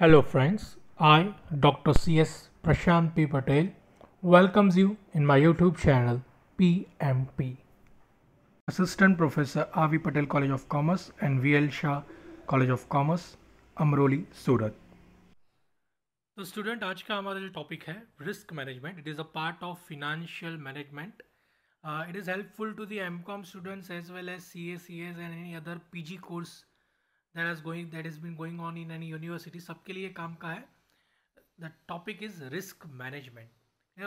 Hello friends, I Dr. C.S. Prashant P. Patel welcomes you in my YouTube channel PMP. Assistant Professor R.V. Patel College of Commerce and V.L. Shah College of Commerce, Amroli, Surat. तो student आज का हमारा जो topic है risk management it is a part of financial management it is helpful to the M Com students as well as C S C S and any other P G course that has going that has been going on in any university सबके लिए काम the topic is risk management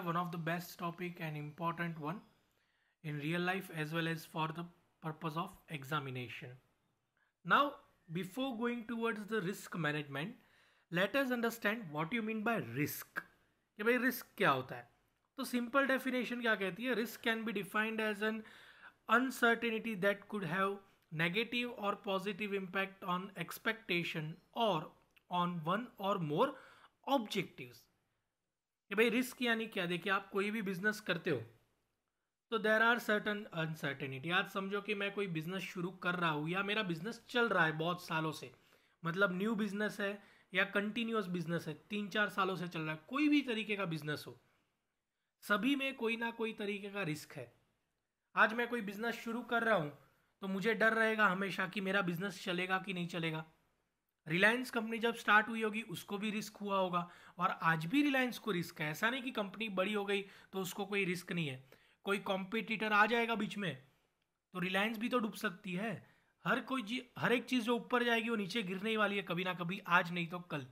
one of the best topic and important one in real life as well as for the purpose of examination now before going towards the risk management let us understand what you mean by risk कि भाई risk क्या होता है तो simple definition क्या कहती है risk can be defined as an uncertainty that could have negative or positive impact on expectation or on one or more objectives कि भाई रिस्क यानी क्या देखिए आप कोई भी बिजनेस करते हो तो देर आर सर्टन अनसर्टेनिटी आज समझो कि मैं कोई बिजनेस शुरू कर रहा हूँ या मेरा बिजनेस चल रहा है बहुत सालों से मतलब न्यू बिजनेस है या कंटिन्यूस बिजनेस है तीन चार सालों से चल रहा है कोई भी तरीके का बिजनेस हो सभी में कोई ना कोई तरीके का रिस्क है आज मैं कोई बिजनेस शुरू कर रहा हूँ तो मुझे डर रहेगा हमेशा कि मेरा बिजनेस चलेगा कि नहीं चलेगा रिलायंस कंपनी जब स्टार्ट हुई होगी उसको भी रिस्क हुआ होगा और आज भी रिलायंस को रिस्क है ऐसा नहीं कि कंपनी बड़ी हो गई तो उसको कोई रिस्क नहीं है कोई कॉम्पिटिटर आ जाएगा बीच में तो रिलायंस भी तो डूब सकती है हर कोई जी हर एक चीज़ जो ऊपर जाएगी वो नीचे गिरने ही वाली है कभी ना कभी आज नहीं तो कल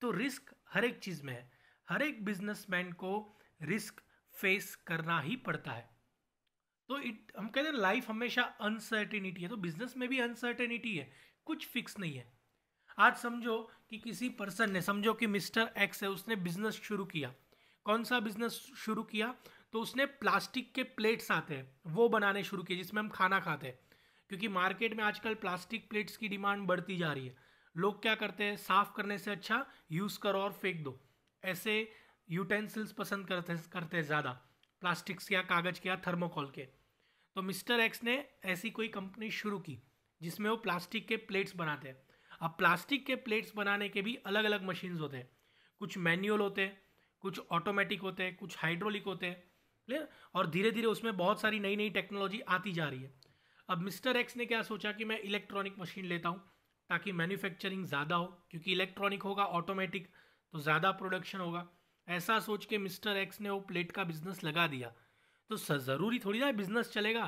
तो रिस्क हर एक चीज़ में है हर एक बिजनेसमैन को रिस्क फेस करना ही पड़ता है तो इट हम कहते हैं लाइफ हमेशा अनसर्टेनिटी है तो बिजनेस में भी अनसर्टेनिटी है कुछ फिक्स नहीं है आज समझो कि किसी पर्सन ने समझो कि मिस्टर एक्स है उसने बिजनेस शुरू किया कौन सा बिजनेस शुरू किया तो उसने प्लास्टिक के प्लेट्स आते हैं वो बनाने शुरू किए जिसमें हम खाना खाते हैं क्योंकि मार्केट में आजकल प्लास्टिक प्लेट्स की डिमांड बढ़ती जा रही है लोग क्या करते हैं साफ करने से अच्छा यूज़ करो और फेंक दो ऐसे यूटेंसिल्स पसंद करते करते हैं ज़्यादा प्लास्टिक्स या कागज़ के या थर्मोकॉल के तो मिस्टर एक्स ने ऐसी कोई कंपनी शुरू की जिसमें वो प्लास्टिक के प्लेट्स बनाते हैं अब प्लास्टिक के प्लेट्स बनाने के भी अलग अलग मशीन्स होते हैं कुछ मैन्युअल होते हैं कुछ ऑटोमेटिक होते हैं कुछ हाइड्रोलिक होते हैं क्लियर और धीरे धीरे उसमें बहुत सारी नई नई टेक्नोलॉजी आती जा रही है अब मिस्टर एक्स ने क्या सोचा कि मैं इलेक्ट्रॉनिक मशीन लेता हूँ ताकि मैन्युफैक्चरिंग ज़्यादा हो क्योंकि इलेक्ट्रॉनिक होगा ऑटोमेटिक तो ज़्यादा प्रोडक्शन होगा ऐसा सोच के मिस्टर एक्स ने वो प्लेट का बिजनेस लगा दिया तो ज़रूरी थोड़ी ना बिजनेस चलेगा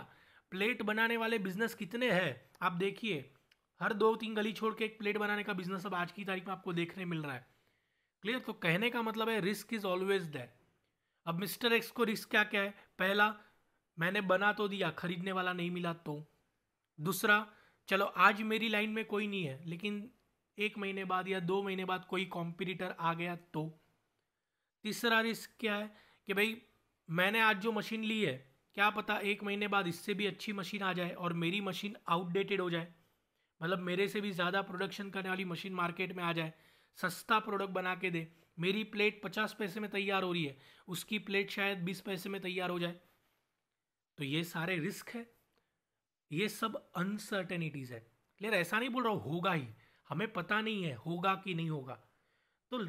प्लेट बनाने वाले बिजनेस कितने हैं आप देखिए हर दो तीन गली छोड़ के एक प्लेट बनाने का बिजनेस अब आज की तारीख में आपको देखने मिल रहा है क्लियर तो कहने का मतलब है रिस्क इज ऑलवेज दैर अब मिस्टर एक्स को रिस्क क्या क्या है पहला मैंने बना तो दिया खरीदने वाला नहीं मिला तो दूसरा चलो आज मेरी लाइन में कोई नहीं है लेकिन एक महीने बाद या दो महीने बाद कोई कॉम्पिटिटर आ गया तो तीसरा रिस्क क्या है कि भाई मैंने आज जो मशीन ली है क्या पता एक महीने बाद इससे भी अच्छी मशीन आ जाए और मेरी मशीन आउटडेटेड हो जाए मतलब मेरे से भी ज़्यादा प्रोडक्शन करने वाली मशीन मार्केट में आ जाए सस्ता प्रोडक्ट बना के दे मेरी प्लेट पचास पैसे में तैयार हो रही है उसकी प्लेट शायद बीस पैसे में तैयार हो जाए तो ये सारे रिस्क है ये सब अनसर्टेनिटीज़ है क्लियर ऐसा नहीं बोल रहा हूँ होगा ही हमें पता नहीं है होगा कि नहीं होगा तो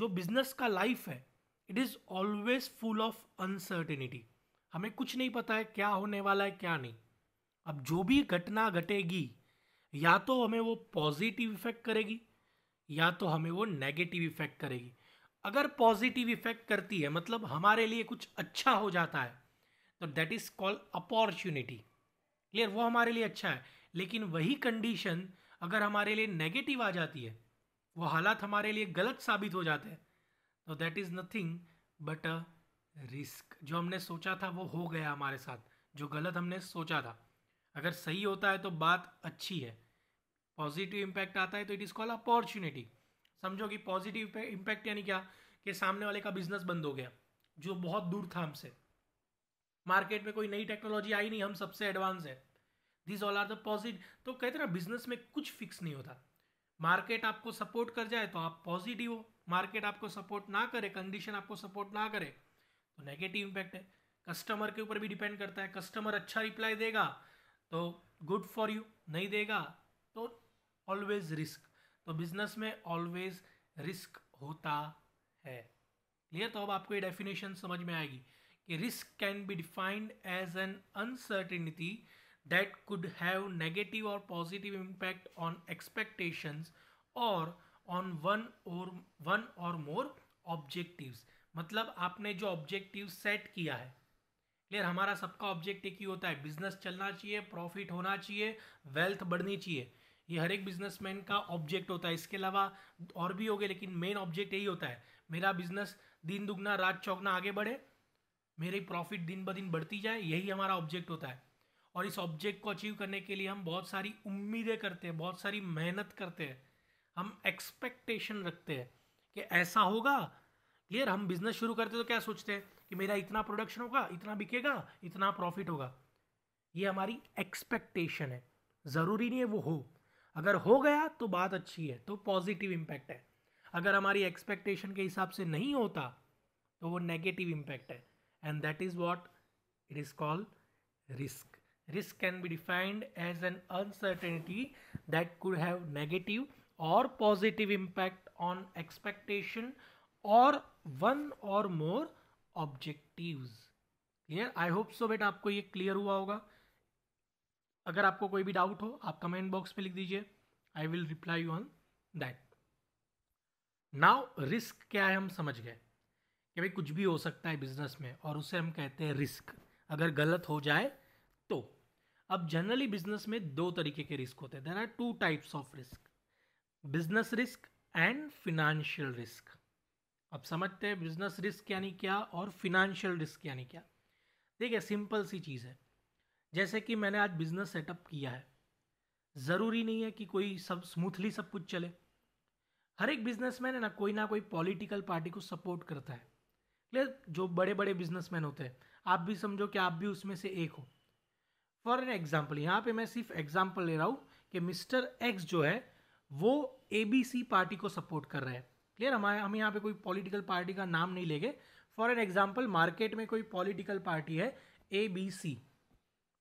जो बिजनेस का लाइफ है it is always full of uncertainty हमें कुछ नहीं पता है क्या होने वाला है क्या नहीं अब जो भी घटना घटेगी या तो हमें वो पॉजिटिव इफेक्ट करेगी या तो हमें वो नेगेटिव इफेक्ट करेगी अगर पॉजिटिव इफेक्ट करती है मतलब हमारे लिए कुछ अच्छा हो जाता है तो that is called opportunity clear वो हमारे लिए अच्छा है लेकिन वही कंडीशन अगर हमारे लिए नेगेटिव आ जाती है वो हालात हमारे लिए गलत साबित हो जाते हैं तो that is nothing but a risk जो हमने सोचा था वो हो गया हमारे साथ जो गलत हमने सोचा था अगर सही होता है तो बात अच्छी है पॉजिटिव इम्पैक्ट आता है तो इट इज़ कॉल अपॉर्चुनिटी समझो कि पॉजिटिव इम्पैक्ट यानी क्या कि सामने वाले का बिजनेस बंद हो गया जो बहुत दूर था हमसे मार्केट में कोई नई टेक्नोलॉजी आई नहीं हम सबसे एडवांस है this all are the positive तो कहते ना बिजनेस में कुछ फिक्स नहीं होता मार्केट आपको सपोर्ट कर जाए तो आप पॉजिटिव हो मार्केट आपको सपोर्ट ना करे कंडीशन आपको सपोर्ट ना करे तो नेगेटिव इम्पैक्ट है कस्टमर के ऊपर भी डिपेंड करता है कस्टमर अच्छा रिप्लाई देगा तो गुड फॉर यू नहीं देगा तो ऑलवेज रिस्क तो बिजनेस में ऑलवेज रिस्क होता है क्लियर तो अब आपको ये डेफिनेशन समझ में आएगी कि risk can be defined as an uncertainty that could have negative or positive impact on expectations or on one or one or more objectives मतलब आपने जो ऑब्जेक्टिव सेट किया है क्लियर हमारा सबका ऑब्जेक्ट एक ही होता है बिजनेस चलना चाहिए प्रॉफिट होना चाहिए वेल्थ बढ़नी चाहिए ये हर एक बिजनेसमैन का ऑब्जेक्ट होता है इसके अलावा और भी हो गए लेकिन मेन ऑब्जेक्ट यही होता है मेरा बिजनेस दिन दुगना रात चौगना आगे बढ़े मेरी प्रॉफिट दिन ब दिन बढ़ती जाए यही हमारा ऑब्जेक्ट होता है और इस ऑब्जेक्ट को अचीव करने के लिए हम बहुत सारी उम्मीदें करते हैं बहुत सारी मेहनत करते हैं हम एक्सपेक्टेशन रखते हैं कि ऐसा होगा क्लियर हम बिजनेस शुरू करते तो क्या सोचते हैं कि मेरा इतना प्रोडक्शन होगा इतना बिकेगा इतना प्रॉफिट होगा ये हमारी एक्सपेक्टेशन है ज़रूरी नहीं है वो हो अगर हो गया तो बात अच्छी है तो पॉजिटिव इम्पैक्ट है अगर हमारी एक्सपेक्टेशन के हिसाब से नहीं होता तो वो नेगेटिव इम्पैक्ट है and that is what it is called risk risk can be defined as an uncertainty that could have negative or positive impact on expectation or one or more objective clear I hope so बेटा आपको ये clear हुआ होगा अगर आपको कोई भी doubt हो आप कमेंट बॉक्स में लिख दीजिए I will reply you on that now risk क्या है हम समझ गए कि भाई कुछ भी हो सकता है बिजनेस में और उसे हम कहते हैं रिस्क अगर गलत हो जाए तो अब जनरली बिजनेस में दो तरीके के रिस्क होते हैं there are two types of risk business risk and financial risk अब समझते हैं बिजनेस रिस्क यानी क्या और फिनेंशियल रिस्क यानी क्या देखिए सिंपल सी चीज़ है जैसे कि मैंने आज बिजनेस सेटअप किया है ज़रूरी नहीं है कि कोई सब स्मूथली सब कुछ चले हर एक बिजनेसमैन है ना कोई ना कोई पॉलिटिकल पार्टी को सपोर्ट करता है क्लियर जो बड़े बड़े बिजनेसमैन होते हैं आप भी समझो कि आप भी उसमें से एक हो फॉर एन एग्जाम्पल यहाँ पे मैं सिर्फ एग्जाम्पल ले रहा हूँ कि मिस्टर एक्स जो है वो ए बी सी पार्टी को सपोर्ट कर रहे हैं क्लियर हमारे हम यहाँ पे कोई पॉलिटिकल पार्टी का नाम नहीं लेंगे फॉर एन एग्जाम्पल मार्केट में कोई पॉलिटिकल पार्टी है A B C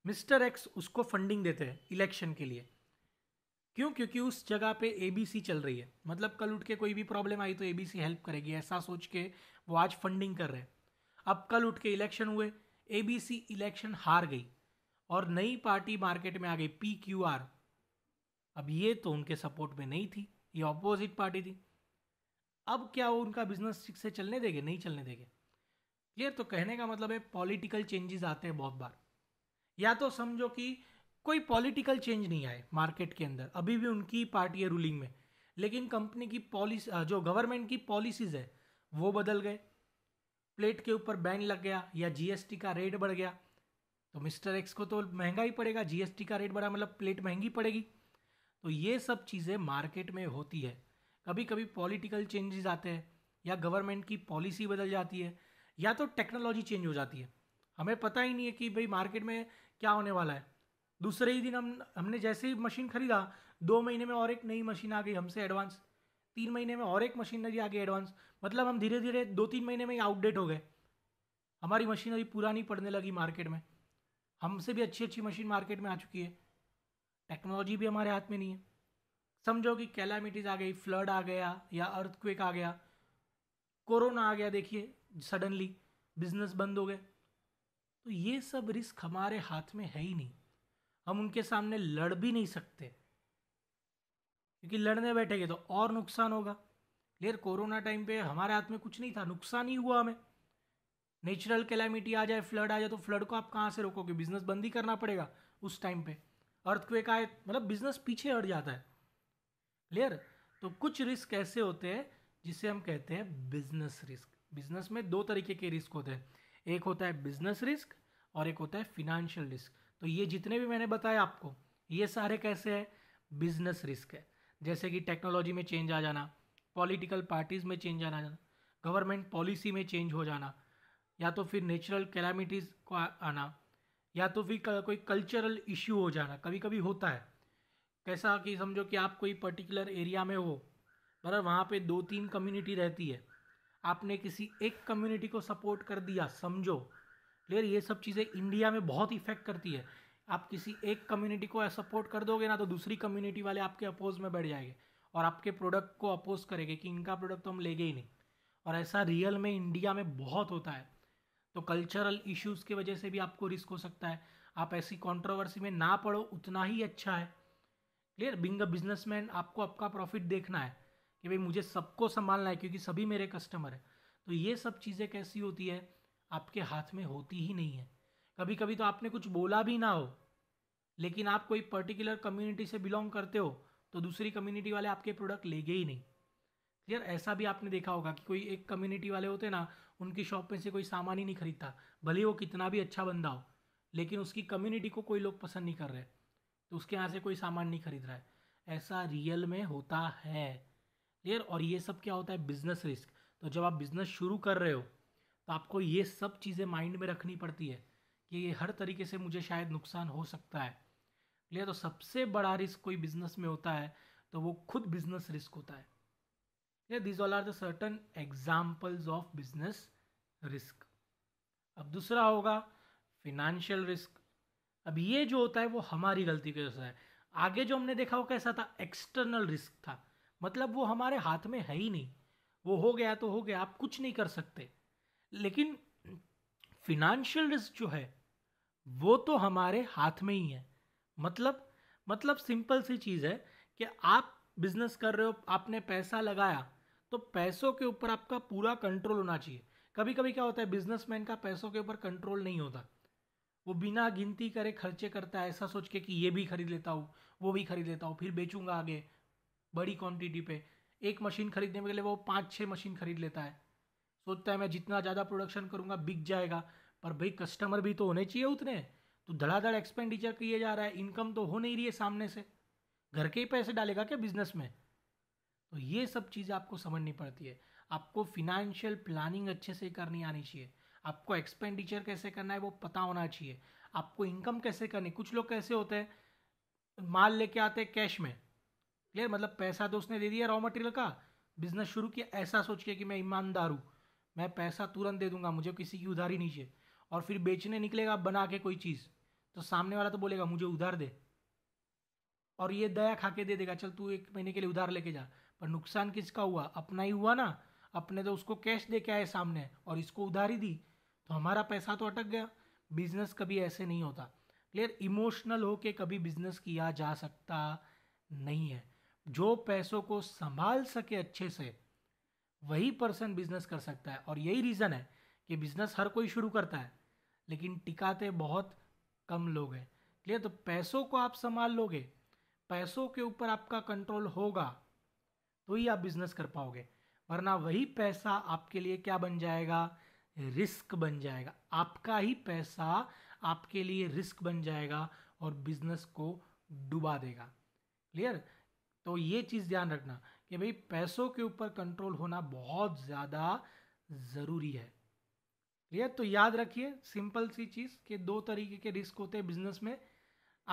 mister X उसको फंडिंग देते हैं इलेक्शन के लिए क्यों क्योंकि उस जगह पे ए बी सी चल रही है मतलब कल उठ के कोई भी प्रॉब्लम आई तो ए बी सी हेल्प करेगी ऐसा सोच के वो आज फंडिंग कर रहे हैं अब कल उठ के इलेक्शन हुए ए बी सी इलेक्शन हार गई और नई पार्टी मार्केट में आ गई पी क्यू आर अब ये तो उनके सपोर्ट में नहीं थी ये ऑपोजिट पार्टी थी अब क्या वो उनका बिजनेस ठीक से चलने देंगे नहीं चलने देंगे क्लियर तो कहने का मतलब है पॉलिटिकल चेंजेस आते हैं बहुत बार या तो समझो कि कोई पॉलिटिकल चेंज नहीं आए मार्केट के अंदर अभी भी उनकी पार्टी है रूलिंग में लेकिन कंपनी की पॉलिसी जो गवर्नमेंट की पॉलिसीज़ है वो बदल गए प्लेट के ऊपर बैन लग गया या जीएसटी का रेट बढ़ गया तो मिस्टर एक्स को तो महंगा ही पड़ेगा जीएसटी का रेट बढ़ा मतलब प्लेट महंगी पड़ेगी तो ये सब चीज़ें मार्केट में होती है कभी कभी पॉलिटिकल चेंजेस आते हैं या गवर्नमेंट की पॉलिसी बदल जाती है या तो टेक्नोलॉजी चेंज हो जाती है हमें पता ही नहीं है कि भाई मार्केट में क्या होने वाला है दूसरे ही दिन हम हमने जैसे ही मशीन खरीदा दो महीने में और एक नई मशीन आ गई हमसे एडवांस तीन महीने में और एक मशीनरी आ गई एडवांस मतलब हम धीरे धीरे दो तीन महीने में ही आउटडेट हो गए हमारी मशीनरी पुरानी पड़ने लगी मार्केट में हमसे भी अच्छी अच्छी मशीन मार्केट में आ चुकी है टेक्नोलॉजी भी हमारे हाथ में नहीं है समझो कि कैलामिटीज़ आ गई फ्लड आ गया या अर्थक्वेक आ गया कोरोना आ गया देखिए सडनली बिजनेस बंद हो गए तो ये सब रिस्क हमारे हाथ में है ही नहीं हम उनके सामने लड़ भी नहीं सकते क्योंकि लड़ने बैठेंगे तो और नुकसान होगा लेर कोरोना टाइम पे हमारे हाथ में कुछ नहीं था नुकसान ही हुआ हमें नेचुरल कैलामिटी आ जाए फ्लड आ जाए तो फ्लड को आप कहाँ से रोकोगे बिजनेस बंद ही करना पड़ेगा उस टाइम पे अर्थक्वेक आए मतलब बिजनेस पीछे हट जाता है क्लियर तो कुछ रिस्क ऐसे होते हैं जिसे हम कहते हैं बिजनेस रिस्क बिजनेस में दो तरीके के रिस्क होते हैं एक होता है बिजनेस रिस्क और एक होता है फिनेंशियल रिस्क तो ये जितने भी मैंने बताया आपको ये सारे कैसे हैं बिजनेस रिस्क है जैसे कि टेक्नोलॉजी में चेंज आ जाना पॉलिटिकल पार्टीज़ में चेंज आना जाना गवर्नमेंट पॉलिसी में चेंज हो जाना या तो फिर नेचुरल कैलामिटीज़ को आना या तो फिर कोई कल्चरल इश्यू हो जाना कभी कभी होता है कैसा कि समझो कि आप कोई पर्टिकुलर एरिया में हो बराबर वहाँ पे दो तीन कम्युनिटी रहती है आपने किसी एक कम्युनिटी को सपोर्ट कर दिया समझो क्लियर ये सब चीज़ें इंडिया में बहुत इफेक्ट करती है आप किसी एक कम्युनिटी को सपोर्ट कर दोगे ना तो दूसरी कम्युनिटी वाले आपके अपोज में बैठ जाएंगे और आपके प्रोडक्ट को अपोज करेंगे कि इनका प्रोडक्ट तो हम लेंगे ही नहीं और ऐसा रियल में इंडिया में बहुत होता है तो कल्चरल इश्यूज की वजह से भी आपको रिस्क हो सकता है आप ऐसी कंट्रोवर्सी में ना पड़ो उतना ही अच्छा है क्लियर बिंग अ बिजनेसमैन आपको आपका प्रॉफिट देखना है कि भाई मुझे सबको संभालना है क्योंकि सभी मेरे कस्टमर है तो ये सब चीज़ें कैसी होती है आपके हाथ में होती ही नहीं है कभी कभी तो आपने कुछ बोला भी ना हो लेकिन आप कोई पर्टिकुलर कम्युनिटी से बिलोंग करते हो तो दूसरी कम्युनिटी वाले आपके प्रोडक्ट लेंगे ही नहीं क्लियर ऐसा भी आपने देखा होगा कि कोई एक कम्युनिटी वाले होते ना उनकी शॉप में से कोई सामान ही नहीं खरीदता भले वो कितना भी अच्छा बंदा हो लेकिन उसकी कम्युनिटी को कोई लोग पसंद नहीं कर रहे तो उसके यहाँ से कोई सामान नहीं खरीद रहा है ऐसा रियल में होता है क्लियर और ये सब क्या होता है बिजनेस रिस्क तो जब आप बिजनेस शुरू कर रहे हो तो आपको ये सब चीज़ें माइंड में रखनी पड़ती है कि ये हर तरीके से मुझे शायद नुकसान हो सकता है क्लियर तो सबसे बड़ा रिस्क कोई बिजनेस में होता है तो वो खुद बिजनेस रिस्क होता है yeah, these all are the certain examples of business risk अब दूसरा होगा फिनेंशियल रिस्क अब ये जो होता है वो हमारी गलती की वजह से है आगे जो हमने देखा वो कैसा था एक्सटर्नल रिस्क था मतलब वो हमारे हाथ में है ही नहीं वो हो गया तो हो गया आप कुछ नहीं कर सकते लेकिन फिनेंशियल रिस्क जो है वो तो हमारे हाथ में ही है मतलब मतलब सिंपल सी चीज़ है कि आप बिजनेस कर रहे हो आपने पैसा लगाया तो पैसों के ऊपर आपका पूरा कंट्रोल होना चाहिए कभी कभी क्या होता है बिजनेसमैन का पैसों के ऊपर कंट्रोल नहीं होता वो बिना गिनती करे खर्चे करता है ऐसा सोच के कि ये भी खरीद लेता हूँ वो भी खरीद लेता हूँ फिर बेचूंगा आगे बड़ी क्वांटिटी पे एक मशीन खरीदने के लिए वो पाँच छः मशीन खरीद लेता है सोचता है मैं जितना ज़्यादा प्रोडक्शन करूँगा बिक जाएगा पर भाई कस्टमर भी तो होने चाहिए उतने तो धड़ाधड़ एक्सपेंडिचर किए जा रहा है इनकम तो हो नहीं रही है सामने से घर के ही पैसे डालेगा क्या बिजनेस में तो ये सब चीज़ें आपको समझनी पड़ती है आपको फिनेंशियल प्लानिंग अच्छे से करनी आनी चाहिए आपको एक्सपेंडिचर कैसे करना है वो पता होना चाहिए आपको इनकम कैसे करनी कुछ लोग कैसे होते हैं माल लेके आते हैं कैश में क्लियर मतलब पैसा तो उसने दे दिया रॉ मटेरियल का बिजनेस शुरू किया ऐसा सोच के कि मैं ईमानदार हूँ मैं पैसा तुरंत दे दूंगा मुझे किसी की उधारी नहीं चाहिए और फिर बेचने निकलेगा बना के कोई चीज़ तो सामने वाला तो बोलेगा मुझे उधार दे और ये दया खा के दे देगा चल तू एक महीने के लिए उधार लेके जा पर नुकसान किसका हुआ अपना ही हुआ ना अपने तो उसको कैश दे के आए सामने और इसको उधारी दी तो हमारा पैसा तो अटक गया बिजनेस कभी ऐसे नहीं होता क्लियर इमोशनल होके कभी बिजनेस किया जा सकता नहीं है जो पैसों को संभाल सके अच्छे से वही पर्सन बिजनेस कर सकता है और यही रीज़न है कि बिजनेस हर कोई शुरू करता है लेकिन टिकाते बहुत कम लोग हैं क्लियर तो पैसों को आप संभाल लोगे पैसों के ऊपर आपका कंट्रोल होगा तो ही आप बिजनेस कर पाओगे वरना वही पैसा आपके लिए क्या बन जाएगा रिस्क बन जाएगा आपका ही पैसा आपके लिए रिस्क बन जाएगा और बिजनेस को डुबा देगा क्लियर तो ये चीज़ ध्यान रखना कि भाई पैसों के ऊपर कंट्रोल होना बहुत ज़्यादा ज़रूरी है क्लियर तो याद रखिए सिंपल सी चीज़ कि दो तरीके के रिस्क होते हैं बिजनेस में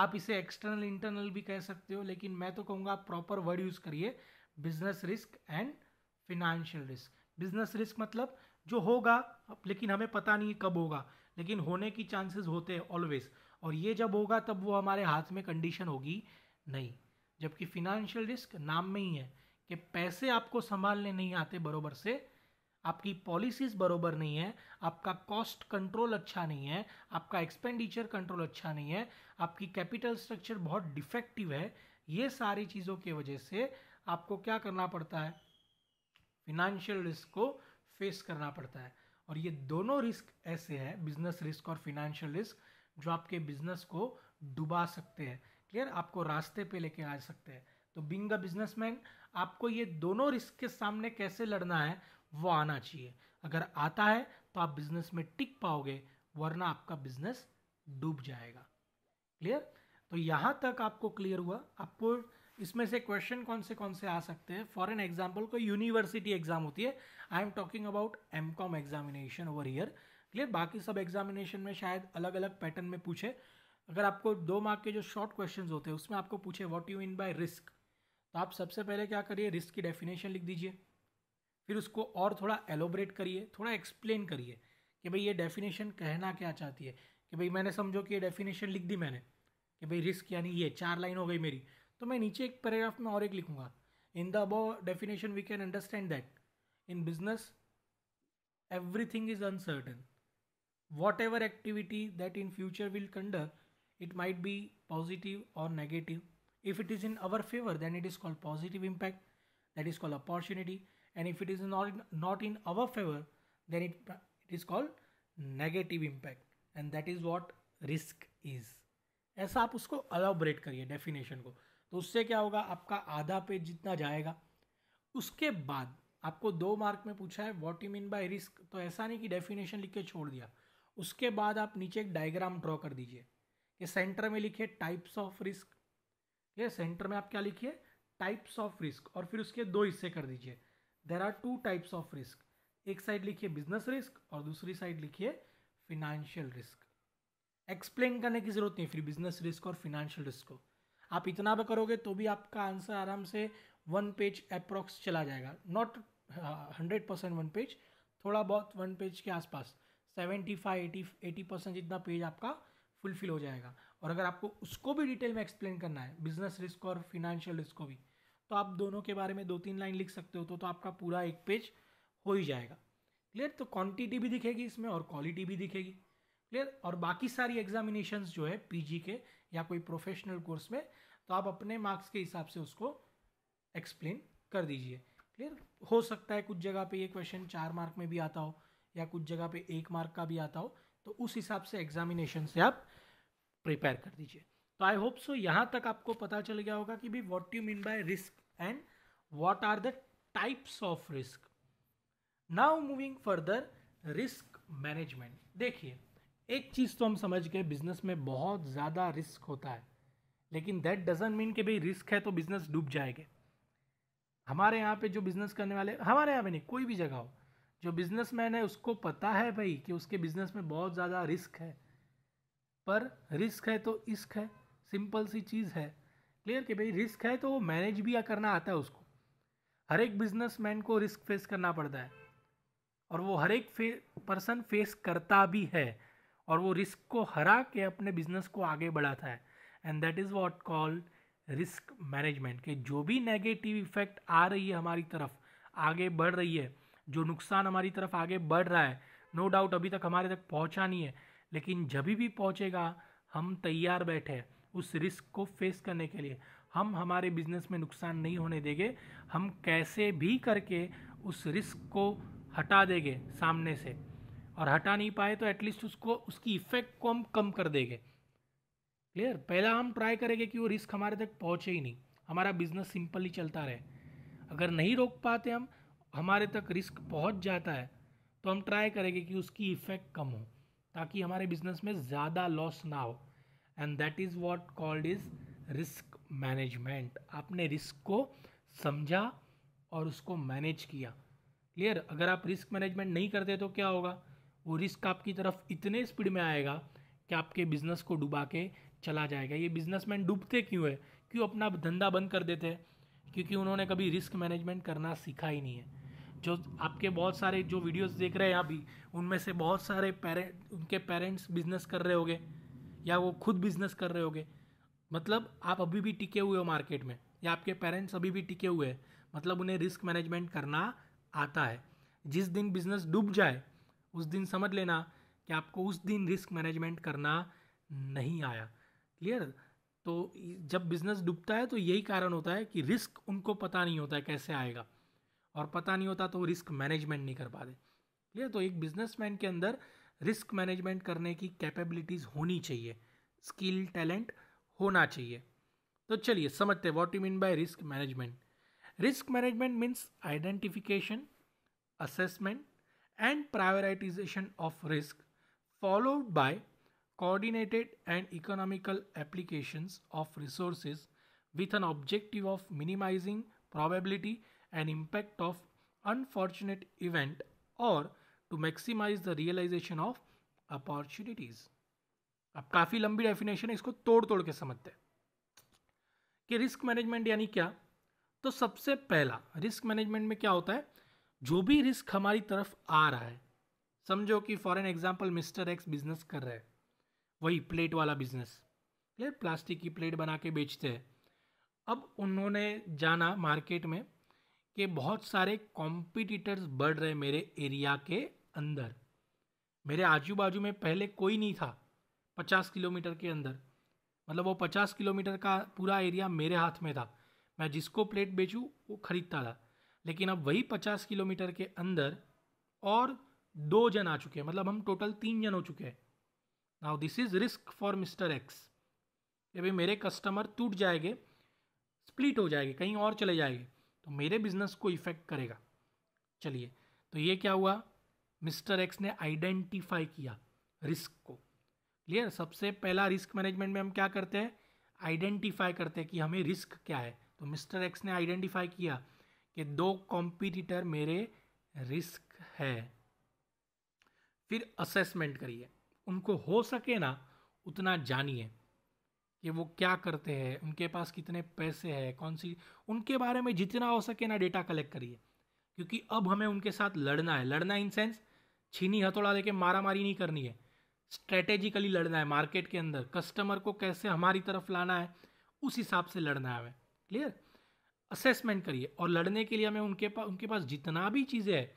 आप इसे एक्सटर्नल इंटरनल भी कह सकते हो लेकिन मैं तो कहूँगा आप प्रॉपर वर्ड यूज़ करिए business risk and financial risk business risk मतलब जो होगा लेकिन हमें पता नहीं कब होगा लेकिन होने की चांसेस होते हैं ऑलवेज और ये जब होगा तब वो हमारे हाथ में कंडीशन होगी नहीं जबकि फिनेंशियल रिस्क नाम में ही है कि पैसे आपको संभालने नहीं आते बरोबर से आपकी पॉलिसीज़ बरोबर नहीं है आपका कॉस्ट कंट्रोल अच्छा नहीं है आपका एक्सपेंडिचर कंट्रोल अच्छा नहीं है आपकी कैपिटल स्ट्रक्चर बहुत डिफेक्टिव है ये सारी चीज़ों की वजह से आपको क्या करना पड़ता है फिनेंशियल रिस्क को फेस करना पड़ता है और ये दोनों रिस्क ऐसे हैं बिजनेस रिस्क और फिनेंशियल रिस्क जो आपके बिजनेस को डुबा सकते हैं क्लियर आपको रास्ते पे लेके आ सकते हैं तो बिंग अ बिजनेसमैन आपको ये दोनों रिस्क के सामने कैसे लड़ना है वो आना चाहिए अगर आता है तो आप बिजनेस में टिक पाओगे वरना आपका बिजनेस डूब जाएगा क्लियर तो यहाँ तक आपको क्लियर हुआ आपको इसमें से क्वेश्चन कौन से कौन से आ सकते हैं फॉर एन एग्जाम्पल कोई यूनिवर्सिटी एग्जाम होती है I am talking about M Com examination over year clear बाकी सब एग्जामिनेशन में शायद अलग अलग पैटर्न में पूछे अगर आपको दो मार्क के जो शॉर्ट क्वेश्चन होते हैं उसमें आपको पूछे what you mean by risk तो आप सबसे पहले क्या करिए रिस्क की डेफिनेशन लिख दीजिए फिर उसको और थोड़ा एलोबरेट करिए थोड़ा एक्सप्लेन करिए कि भाई ये डेफिनेशन कहना क्या चाहती है कि भाई मैंने समझो कि ये डेफिनेशन लिख दी मैंने कि भाई रिस्क यानी ये चार लाइन हो गई मेरी तो मैं नीचे एक पैराग्राफ में और एक लिखूंगा in the above definition we can understand that in business everything is uncertain whatever activity that in future will conduct it might be positive or negative if it is in our favour then it is called positive impact that is called opportunity and if it is not in our favour then it it is called negative impact and that is what risk is ऐसा आप उसको अलाउबरेट करिए definition को तो उससे क्या होगा आपका आधा पेज जितना जाएगा उसके बाद आपको दो मार्क में पूछा है what you mean by risk तो ऐसा नहीं कि डेफिनेशन लिख के छोड़ दिया उसके बाद आप नीचे एक डायग्राम ड्रॉ कर दीजिए कि सेंटर में लिखिए टाइप्स ऑफ रिस्क ये सेंटर में आप क्या लिखिए टाइप्स ऑफ रिस्क और फिर उसके दो हिस्से कर दीजिए there are two types of risk एक साइड लिखिए बिजनेस रिस्क और दूसरी साइड लिखिए फिनेंशियल रिस्क एक्सप्लेन करने की जरूरत नहीं फिर बिजनेस रिस्क और फिनेंशियल रिस्क को आप इतना भी करोगे तो भी आपका आंसर आराम से वन पेज अप्रॉक्स चला जाएगा not hundred percent one page थोड़ा बहुत वन पेज के आसपास seventy five eighty eighty percent जितना पेज आपका फुलफिल हो जाएगा और अगर आपको उसको भी डिटेल में एक्सप्लेन करना है बिजनेस रिस्क और फिनेंशियल रिस्क को भी तो आप दोनों के बारे में दो तीन लाइन लिख सकते हो तो, तो आपका पूरा एक पेज हो ही जाएगा क्लियर तो क्वांटिटी भी दिखेगी इसमें और क्वालिटी भी दिखेगी क्लियर और बाकी सारी एग्जामिनेशंस जो है पीजी के या कोई प्रोफेशनल कोर्स में तो आप अपने मार्क्स के हिसाब से उसको एक्सप्लेन कर दीजिए क्लियर हो सकता है कुछ जगह पे ये क्वेश्चन चार मार्क में भी आता हो या कुछ जगह पे एक मार्क का भी आता हो तो उस हिसाब से एग्जामिनेशन से आप प्रिपेयर कर दीजिए तो आई होप सो यहाँ तक आपको पता चल गया होगा कि भाई what you mean by risk and what are the types of risk now moving further risk management देखिए एक चीज़ तो हम समझ गए बिजनेस में बहुत ज़्यादा रिस्क होता है लेकिन दैट डजेंट मीन कि भाई रिस्क है तो बिजनेस डूब जाएगा हमारे यहाँ पे जो बिजनेस करने वाले हमारे यहाँ पे नहीं कोई भी जगह हो जो बिज़नेस मैन है उसको पता है भाई कि उसके बिजनेस में बहुत ज़्यादा रिस्क है पर रिस्क है तो इश्क है सिंपल सी चीज़ है क्लियर कि भाई रिस्क है तो वो मैनेज भी करना आता है उसको हर एक बिजनेस को रिस्क फेस करना पड़ता है और वो हर एक फे, पर्सन फेस करता भी है और वो रिस्क को हरा के अपने बिजनेस को आगे बढ़ाता है and that is what called risk management के जो भी नेगेटिव इफेक्ट आ रही है हमारी तरफ आगे बढ़ रही है जो नुकसान हमारी तरफ आगे बढ़ रहा है नो no डाउट अभी तक हमारे तक पहुंचा नहीं है लेकिन जब भी पहुंचेगा हम तैयार बैठे उस रिस्क को फेस करने के लिए हम हमारे बिजनेस में नुकसान नहीं होने देंगे हम कैसे भी करके उस रिस्क को हटा देंगे सामने से और हटा नहीं पाए तो एटलीस्ट उसको उसकी इफ़ेक्ट को हम कम कर देंगे क्लियर पहला हम ट्राई करेंगे कि वो रिस्क हमारे तक पहुँचे ही नहीं हमारा बिजनेस सिंपल ही चलता रहे अगर नहीं रोक पाते हम हमारे तक रिस्क पहुँच जाता है तो हम ट्राई करेंगे कि उसकी इफ़ेक्ट कम हो ताकि हमारे बिजनेस में ज़्यादा लॉस ना हो and that is what called is risk management आपने रिस्क को समझा और उसको मैनेज किया क्लियर अगर आप रिस्क मैनेजमेंट नहीं करते तो क्या होगा वो रिस्क आपकी तरफ इतने स्पीड में आएगा कि आपके बिजनेस को डुबा के चला जाएगा ये बिजनेसमैन डूबते क्यों है क्यों अपना धंधा बंद कर देते हैं क्योंकि उन्होंने कभी रिस्क मैनेजमेंट करना सीखा ही नहीं है जो आपके बहुत सारे जो वीडियोस देख रहे हैं अभी उनमें से बहुत सारे पेरेंट उनके पेरेंट्स बिजनेस कर रहे होंगे या वो खुद बिजनेस कर रहे होंगे मतलब आप अभी भी टिके हुए हो मार्केट में या आपके पेरेंट्स अभी भी टिके हुए हैं मतलब उन्हें रिस्क मैनेजमेंट करना आता है जिस दिन बिजनेस डूब जाए उस दिन समझ लेना कि आपको उस दिन रिस्क मैनेजमेंट करना नहीं आया क्लियर तो जब बिजनेस डूबता है तो यही कारण होता है कि रिस्क उनको पता नहीं होता है कैसे आएगा और पता नहीं होता तो वो रिस्क मैनेजमेंट नहीं कर पाते क्लियर तो एक बिजनेसमैन के अंदर रिस्क मैनेजमेंट करने की कैपेबिलिटीज़ होनी चाहिए स्किल टैलेंट होना चाहिए तो चलिए समझते हैं what you mean by risk management risk management means identification assessment and prioritization of risk, followed by coordinated and economical applications of resources with an objective of minimizing probability and impact of unfortunate event और to maximise the realization of opportunities अब काफ़ी लंबी definition है इसको तोड़ तोड़ के समझते हैं कि रिस्क मैनेजमेंट यानी क्या तो सबसे पहला रिस्क मैनेजमेंट में क्या होता है जो भी रिस्क हमारी तरफ आ रहा है समझो कि for an example mister X business कर रहे हैं वही प्लेट वाला बिजनेस क्लियर प्लास्टिक की प्लेट बना के बेचते हैं अब उन्होंने जाना मार्केट में कि बहुत सारे कॉम्पिटिटर्स बढ़ रहे मेरे एरिया के अंदर मेरे आजू बाजू में पहले कोई नहीं था पचास किलोमीटर के अंदर मतलब वो पचास किलोमीटर का पूरा एरिया मेरे हाथ में था मैं जिसको प्लेट बेचूँ वो खरीदता था लेकिन अब वही पचास किलोमीटर के अंदर और दो जन आ चुके हैं मतलब हम टोटल तीन जन हो चुके हैं now this is risk for mister X कि भाई मेरे कस्टमर टूट जाएंगे स्प्लिट हो जाएंगे कहीं और चले जाएंगे तो मेरे बिजनेस को इफेक्ट करेगा चलिए तो ये क्या हुआ मिस्टर एक्स ने आइडेंटिफाई किया रिस्क को क्लियर सबसे पहला रिस्क मैनेजमेंट में हम क्या करते हैं आइडेंटिफाई करते हैं कि हमें रिस्क क्या है तो मिस्टर एक्स ने आइडेंटिफाई किया कि दो कॉम्पिटिटर मेरे रिस्क है फिर असेसमेंट करिए उनको हो सके ना उतना जानिए कि वो क्या करते हैं उनके पास कितने पैसे हैं कौन सी उनके बारे में जितना हो सके ना डेटा कलेक्ट करिए क्योंकि अब हमें उनके साथ लड़ना है लड़ना इन सेंस छीनी हथौड़ा लेके मारा मारी नहीं करनी है स्ट्रेटेजिकली लड़ना है मार्केट के अंदर कस्टमर को कैसे हमारी तरफ लाना है उस हिसाब से लड़ना है हमें क्लियर असेसमेंट करिए और लड़ने के लिए हमें उनके पास उनके पास जितना भी चीज़ें हैं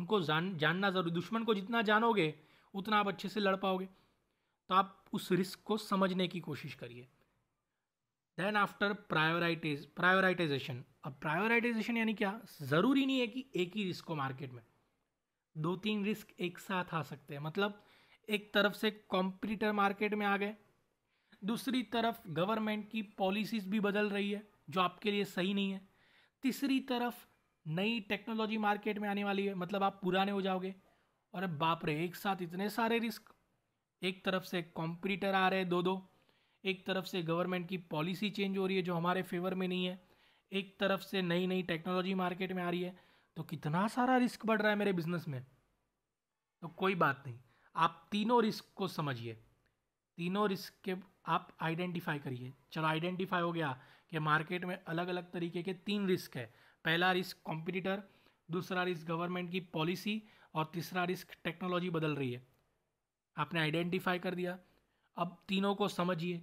उनको जान जानना ज़रूरी दुश्मन को जितना जानोगे उतना आप अच्छे से लड़ पाओगे तो आप उस रिस्क को समझने की कोशिश करिए देन आफ्टर प्रायोराइटेज प्रायोराइटाइजेशन अब प्रायोराइटाइजेशन यानी क्या ज़रूरी नहीं है कि एक ही रिस्क हो मार्केट में दो तीन रिस्क एक साथ आ सकते हैं मतलब एक तरफ से कॉम्पिटिटर मार्केट में आ गए दूसरी तरफ गवर्नमेंट की पॉलिसीज़ भी बदल रही है जो आपके लिए सही नहीं है तीसरी तरफ नई टेक्नोलॉजी मार्केट में आने वाली है मतलब आप पुराने हो जाओगे और अब बाप रे एक साथ इतने सारे रिस्क एक तरफ से कॉम्पिटिटर आ रहे दो दो एक तरफ से गवर्नमेंट की पॉलिसी चेंज हो रही है जो हमारे फेवर में नहीं है एक तरफ से नई नई टेक्नोलॉजी मार्केट में आ रही है तो कितना सारा रिस्क बढ़ रहा है मेरे बिजनेस में तो कोई बात नहीं आप तीनों रिस्क को समझिए तीनों रिस्क के आप आइडेंटिफाई करिए चलो आइडेंटिफाई हो गया कि मार्केट में अलग अलग तरीके के तीन रिस्क है पहला रिस्क कॉम्पिटिटर दूसरा रिस्क गवर्नमेंट की पॉलिसी और तीसरा रिस्क टेक्नोलॉजी बदल रही है आपने आइडेंटिफाई कर दिया अब तीनों को समझिए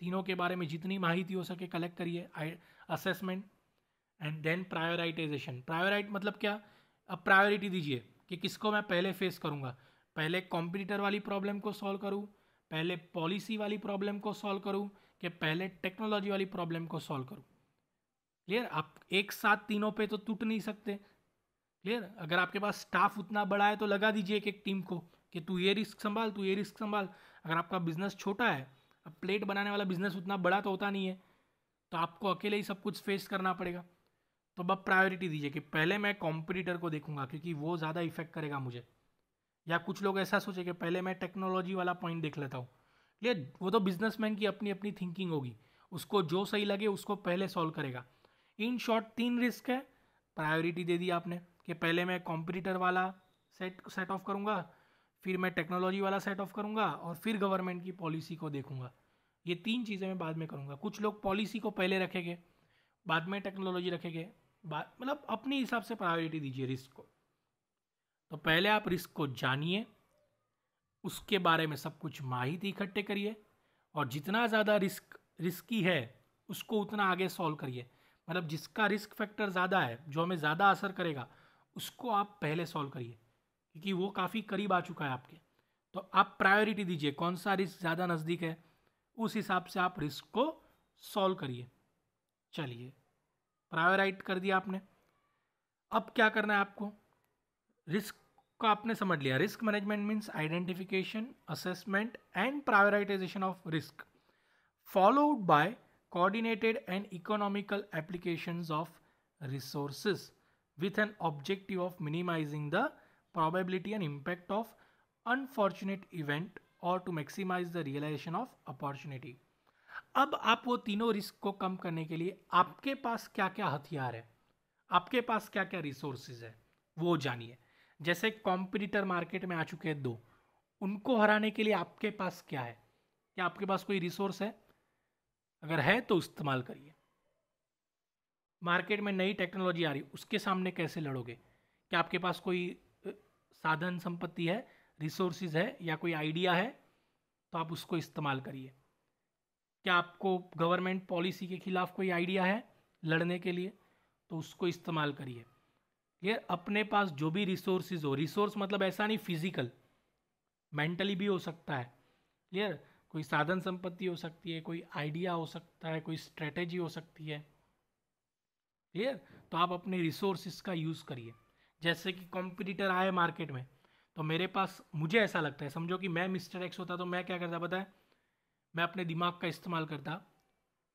तीनों के बारे में जितनी माहिती हो सके कलेक्ट करिए assessment and then prioritization prioritize मतलब क्या अब प्रायोरिटी दीजिए कि किसको मैं पहले फेस करूँगा पहले कॉम्पिटिटर वाली प्रॉब्लम को सॉल्व करूँ पहले पॉलिसी वाली प्रॉब्लम को सॉल्व करूँ कि पहले टेक्नोलॉजी वाली प्रॉब्लम को सॉल्व करूँ क्लियर आप एक साथ तीनों पे तो टूट नहीं सकते क्लियर अगर आपके पास स्टाफ उतना बड़ा है तो लगा दीजिए एक एक टीम को कि तू ये रिस्क संभाल तू ये रिस्क संभाल अगर आपका बिजनेस छोटा है अब प्लेट बनाने वाला बिजनेस उतना बड़ा तो होता नहीं है तो आपको अकेले ही सब कुछ फेस करना पड़ेगा तो अब प्रायोरिटी दीजिए कि पहले मैं कॉम्पिटिटर को देखूंगा क्योंकि वो ज़्यादा इफेक्ट करेगा मुझे या कुछ लोग ऐसा सोचे कि पहले मैं टेक्नोलॉजी वाला पॉइंट देख लेता हूँ क्लियर वो तो बिजनेसमैन की अपनी अपनी थिंकिंग होगी उसको जो सही लगे उसको पहले सॉल्व करेगा इन शॉर्ट तीन रिस्क है प्रायोरिटी दे दी आपने कि पहले मैं कॉम्पिटिटर वाला सेट सेट ऑफ करूँगा फिर मैं टेक्नोलॉजी वाला सेट ऑफ करूँगा और फिर गवर्नमेंट की पॉलिसी को देखूँगा ये तीन चीज़ें मैं बाद में करूँगा कुछ लोग पॉलिसी को पहले रखेंगे बाद में टेक्नोलॉजी रखेंगे बाद मतलब अपने हिसाब से प्रायोरिटी दीजिए रिस्क को तो पहले आप रिस्क को जानिए उसके बारे में सब कुछ माहिती इकट्ठे करिए और जितना ज़्यादा रिस्क रिस्की है उसको उतना आगे सॉल्व करिए मतलब जिसका रिस्क फैक्टर ज़्यादा है जो हमें ज़्यादा असर करेगा उसको आप पहले सॉल्व करिए क्योंकि वो काफ़ी करीब आ चुका है आपके तो आप प्रायोरिटी दीजिए कौन सा रिस्क ज़्यादा नज़दीक है उस हिसाब से आप रिस्क को सॉल्व करिए चलिए प्रायोराइट कर दिया आपने अब क्या करना है आपको रिस्क को आपने समझ लिया risk management means identification assessment and prioritization of risk followed by coordinated and economical application of resources with an objective of minimizing the probability and impact of unfortunate event और to maximise the realization of opportunity अब आप वो तीनों risk को कम करने के लिए आपके पास क्या क्या हथियार है आपके पास क्या क्या रिसोर्सेज है वो जानिए जैसे कॉम्पिटिटर मार्केट में आ चुके हैं दो उनको हराने के लिए आपके पास क्या है क्या आपके पास कोई रिसोर्स है अगर है तो इस्तेमाल करिए मार्केट में नई टेक्नोलॉजी आ रही उसके सामने कैसे लड़ोगे क्या आपके पास कोई साधन संपत्ति है रिसोर्सेज है या कोई आइडिया है तो आप उसको इस्तेमाल करिए क्या आपको गवर्नमेंट पॉलिसी के खिलाफ कोई आइडिया है लड़ने के लिए तो उसको इस्तेमाल करिए ये अपने पास जो भी रिसोर्सेज हो रिसोर्स मतलब ऐसा नहीं फिजिकल मेंटली भी हो सकता है क्लियर कोई साधन संपत्ति हो सकती है कोई आइडिया हो सकता है कोई स्ट्रेटेजी हो सकती है क्लियर तो आप अपने रिसोर्सिस का यूज़ करिए जैसे कि कॉम्पिटिटर आए मार्केट में तो मेरे पास मुझे ऐसा लगता है समझो कि मैं मिस्टर एक्स होता तो मैं क्या करता पता है मैं अपने दिमाग का इस्तेमाल करता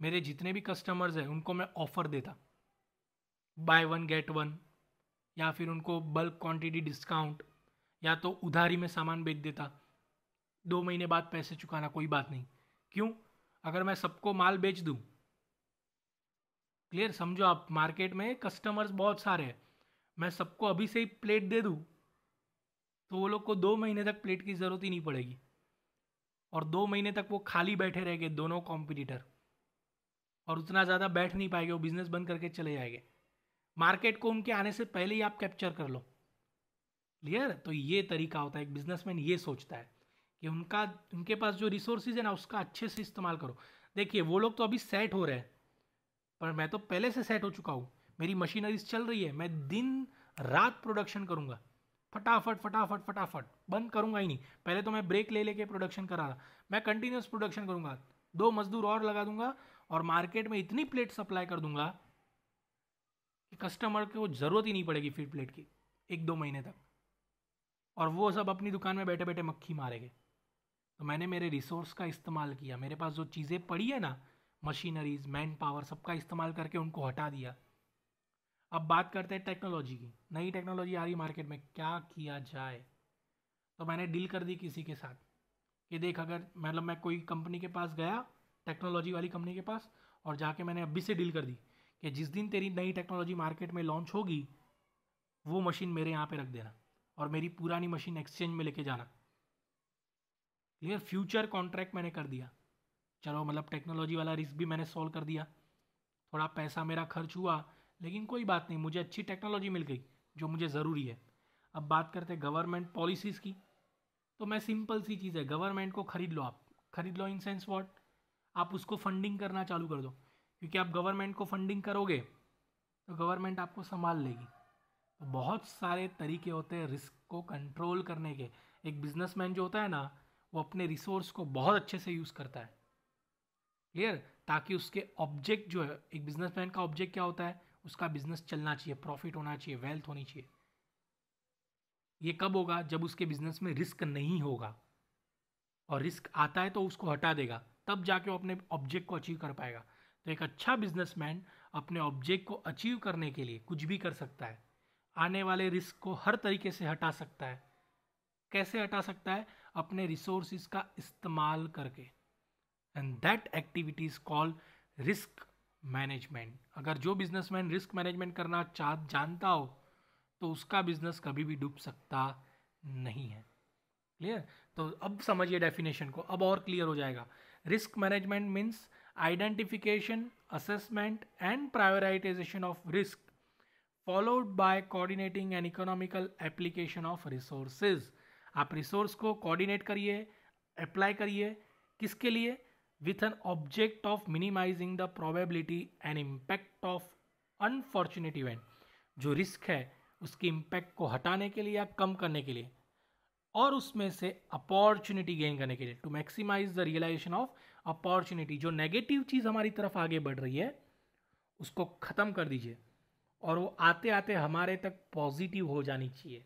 मेरे जितने भी कस्टमर्स हैं उनको मैं ऑफ़र देता बाय वन गेट वन या फिर उनको बल्क क्वांटिटी डिस्काउंट या तो उधारी में सामान बेच देता दो महीने बाद पैसे चुकाना कोई बात नहीं क्यों अगर मैं सबको माल बेच दूँ क्लियर समझो आप मार्केट में कस्टमर्स बहुत सारे हैं मैं सबको अभी से ही प्लेट दे दूँ तो वो लोग को दो महीने तक प्लेट की ज़रूरत ही नहीं पड़ेगी और दो महीने तक वो खाली बैठे रहेंगे दोनों कॉम्पिटिटर और उतना ज़्यादा बैठ नहीं पाएंगे वो बिज़नेस बंद करके चले जाएंगे मार्केट को उनके आने से पहले ही आप कैप्चर कर लो क्लियर तो ये तरीका होता है एक बिजनेसमैन ये सोचता है कि उनका उनके पास जो रिसोर्सेज है ना उसका अच्छे से इस्तेमाल करो देखिए वो लोग तो अभी सेट हो रहे हैं पर मैं तो पहले से सेट हो चुका हूँ मेरी मशीनरीज चल रही है मैं दिन रात प्रोडक्शन करूँगा फटाफट फटाफट फटाफट बंद करूँगा ही नहीं पहले तो मैं ब्रेक ले लेके प्रोडक्शन करा रहा मैं कंटिन्यूस प्रोडक्शन करूँगा दो मजदूर और लगा दूंगा और मार्केट में इतनी प्लेट सप्लाई कर दूंगा कि कस्टमर को ज़रूरत ही नहीं पड़ेगी फीड प्लेट की एक दो महीने तक और वो सब अपनी दुकान में बैठे बैठे मक्खी मारेंगे तो मैंने मेरे रिसोर्स का इस्तेमाल किया मेरे पास जो चीज़ें पड़ी है ना मशीनरीज मैन पावर सबका इस्तेमाल करके उनको हटा दिया अब बात करते हैं टेक्नोलॉजी की नई टेक्नोलॉजी आ रही मार्केट में क्या किया जाए तो मैंने डील कर दी किसी के साथ कि देख अगर मतलब मैं कोई कंपनी के पास गया टेक्नोलॉजी वाली कंपनी के पास और जाके मैंने अभी से डील कर दी कि जिस दिन तेरी नई टेक्नोलॉजी मार्केट में लॉन्च होगी वो मशीन मेरे यहाँ पे रख देना और मेरी पुरानी मशीन एक्सचेंज में लेके जाना क्लियर फ्यूचर कॉन्ट्रैक्ट मैंने कर दिया चलो मतलब टेक्नोलॉजी वाला रिस्क भी मैंने सॉल्व कर दिया थोड़ा पैसा मेरा खर्च हुआ लेकिन कोई बात नहीं मुझे अच्छी टेक्नोलॉजी मिल गई जो मुझे ज़रूरी है अब बात करते गवर्नमेंट पॉलिसीज़ की तो मैं सिंपल सी चीज़ है गवर्नमेंट को ख़रीद लो आप ख़रीद लो इन सेंस वॉट आप उसको फंडिंग करना चालू कर दो क्योंकि आप गवर्नमेंट को फंडिंग करोगे तो गवर्नमेंट आपको संभाल लेगी तो बहुत सारे तरीके होते हैं रिस्क को कंट्रोल करने के एक बिजनेसमैन जो होता है ना वो अपने रिसोर्स को बहुत अच्छे से यूज़ करता है क्लियर ताकि उसके ऑब्जेक्ट जो है एक बिजनेसमैन का ऑब्जेक्ट क्या होता है उसका बिजनेस चलना चाहिए प्रॉफिट होना चाहिए वेल्थ होनी चाहिए ये कब होगा जब उसके बिजनेस में रिस्क नहीं होगा और रिस्क आता है तो उसको हटा देगा तब जाके वो अपने ऑब्जेक्ट को अचीव कर पाएगा तो एक अच्छा बिजनेसमैन अपने ऑब्जेक्ट को अचीव करने के लिए कुछ भी कर सकता है आने वाले रिस्क को हर तरीके से हटा सकता है कैसे हटा सकता है अपने रिसोर्सिस का इस्तेमाल करके and that activity is called risk management अगर जो बिजनेसमैन रिस्क मैनेजमेंट करना चाह जानता हो तो उसका बिजनेस कभी भी डूब सकता नहीं है क्लियर तो अब समझिए डेफिनेशन को अब और क्लियर हो जाएगा risk management means identification, assessment, and prioritization of risk, followed by coordinating an economical application of resources. आप रिसोर्स को कोऑर्डिनेट करिए अप्लाई करिए किसके लिए with an object of minimizing the probability and impact of unfortunate event जो risk है उसकी impact को हटाने के लिए या कम करने के लिए और उसमें से अपॉर्चुनिटी गेन करने के लिए to maximise the realization of opportunity जो नेगेटिव चीज़ हमारी तरफ आगे बढ़ रही है उसको ख़त्म कर दीजिए और वो आते आते हमारे तक पॉजिटिव हो जानी चाहिए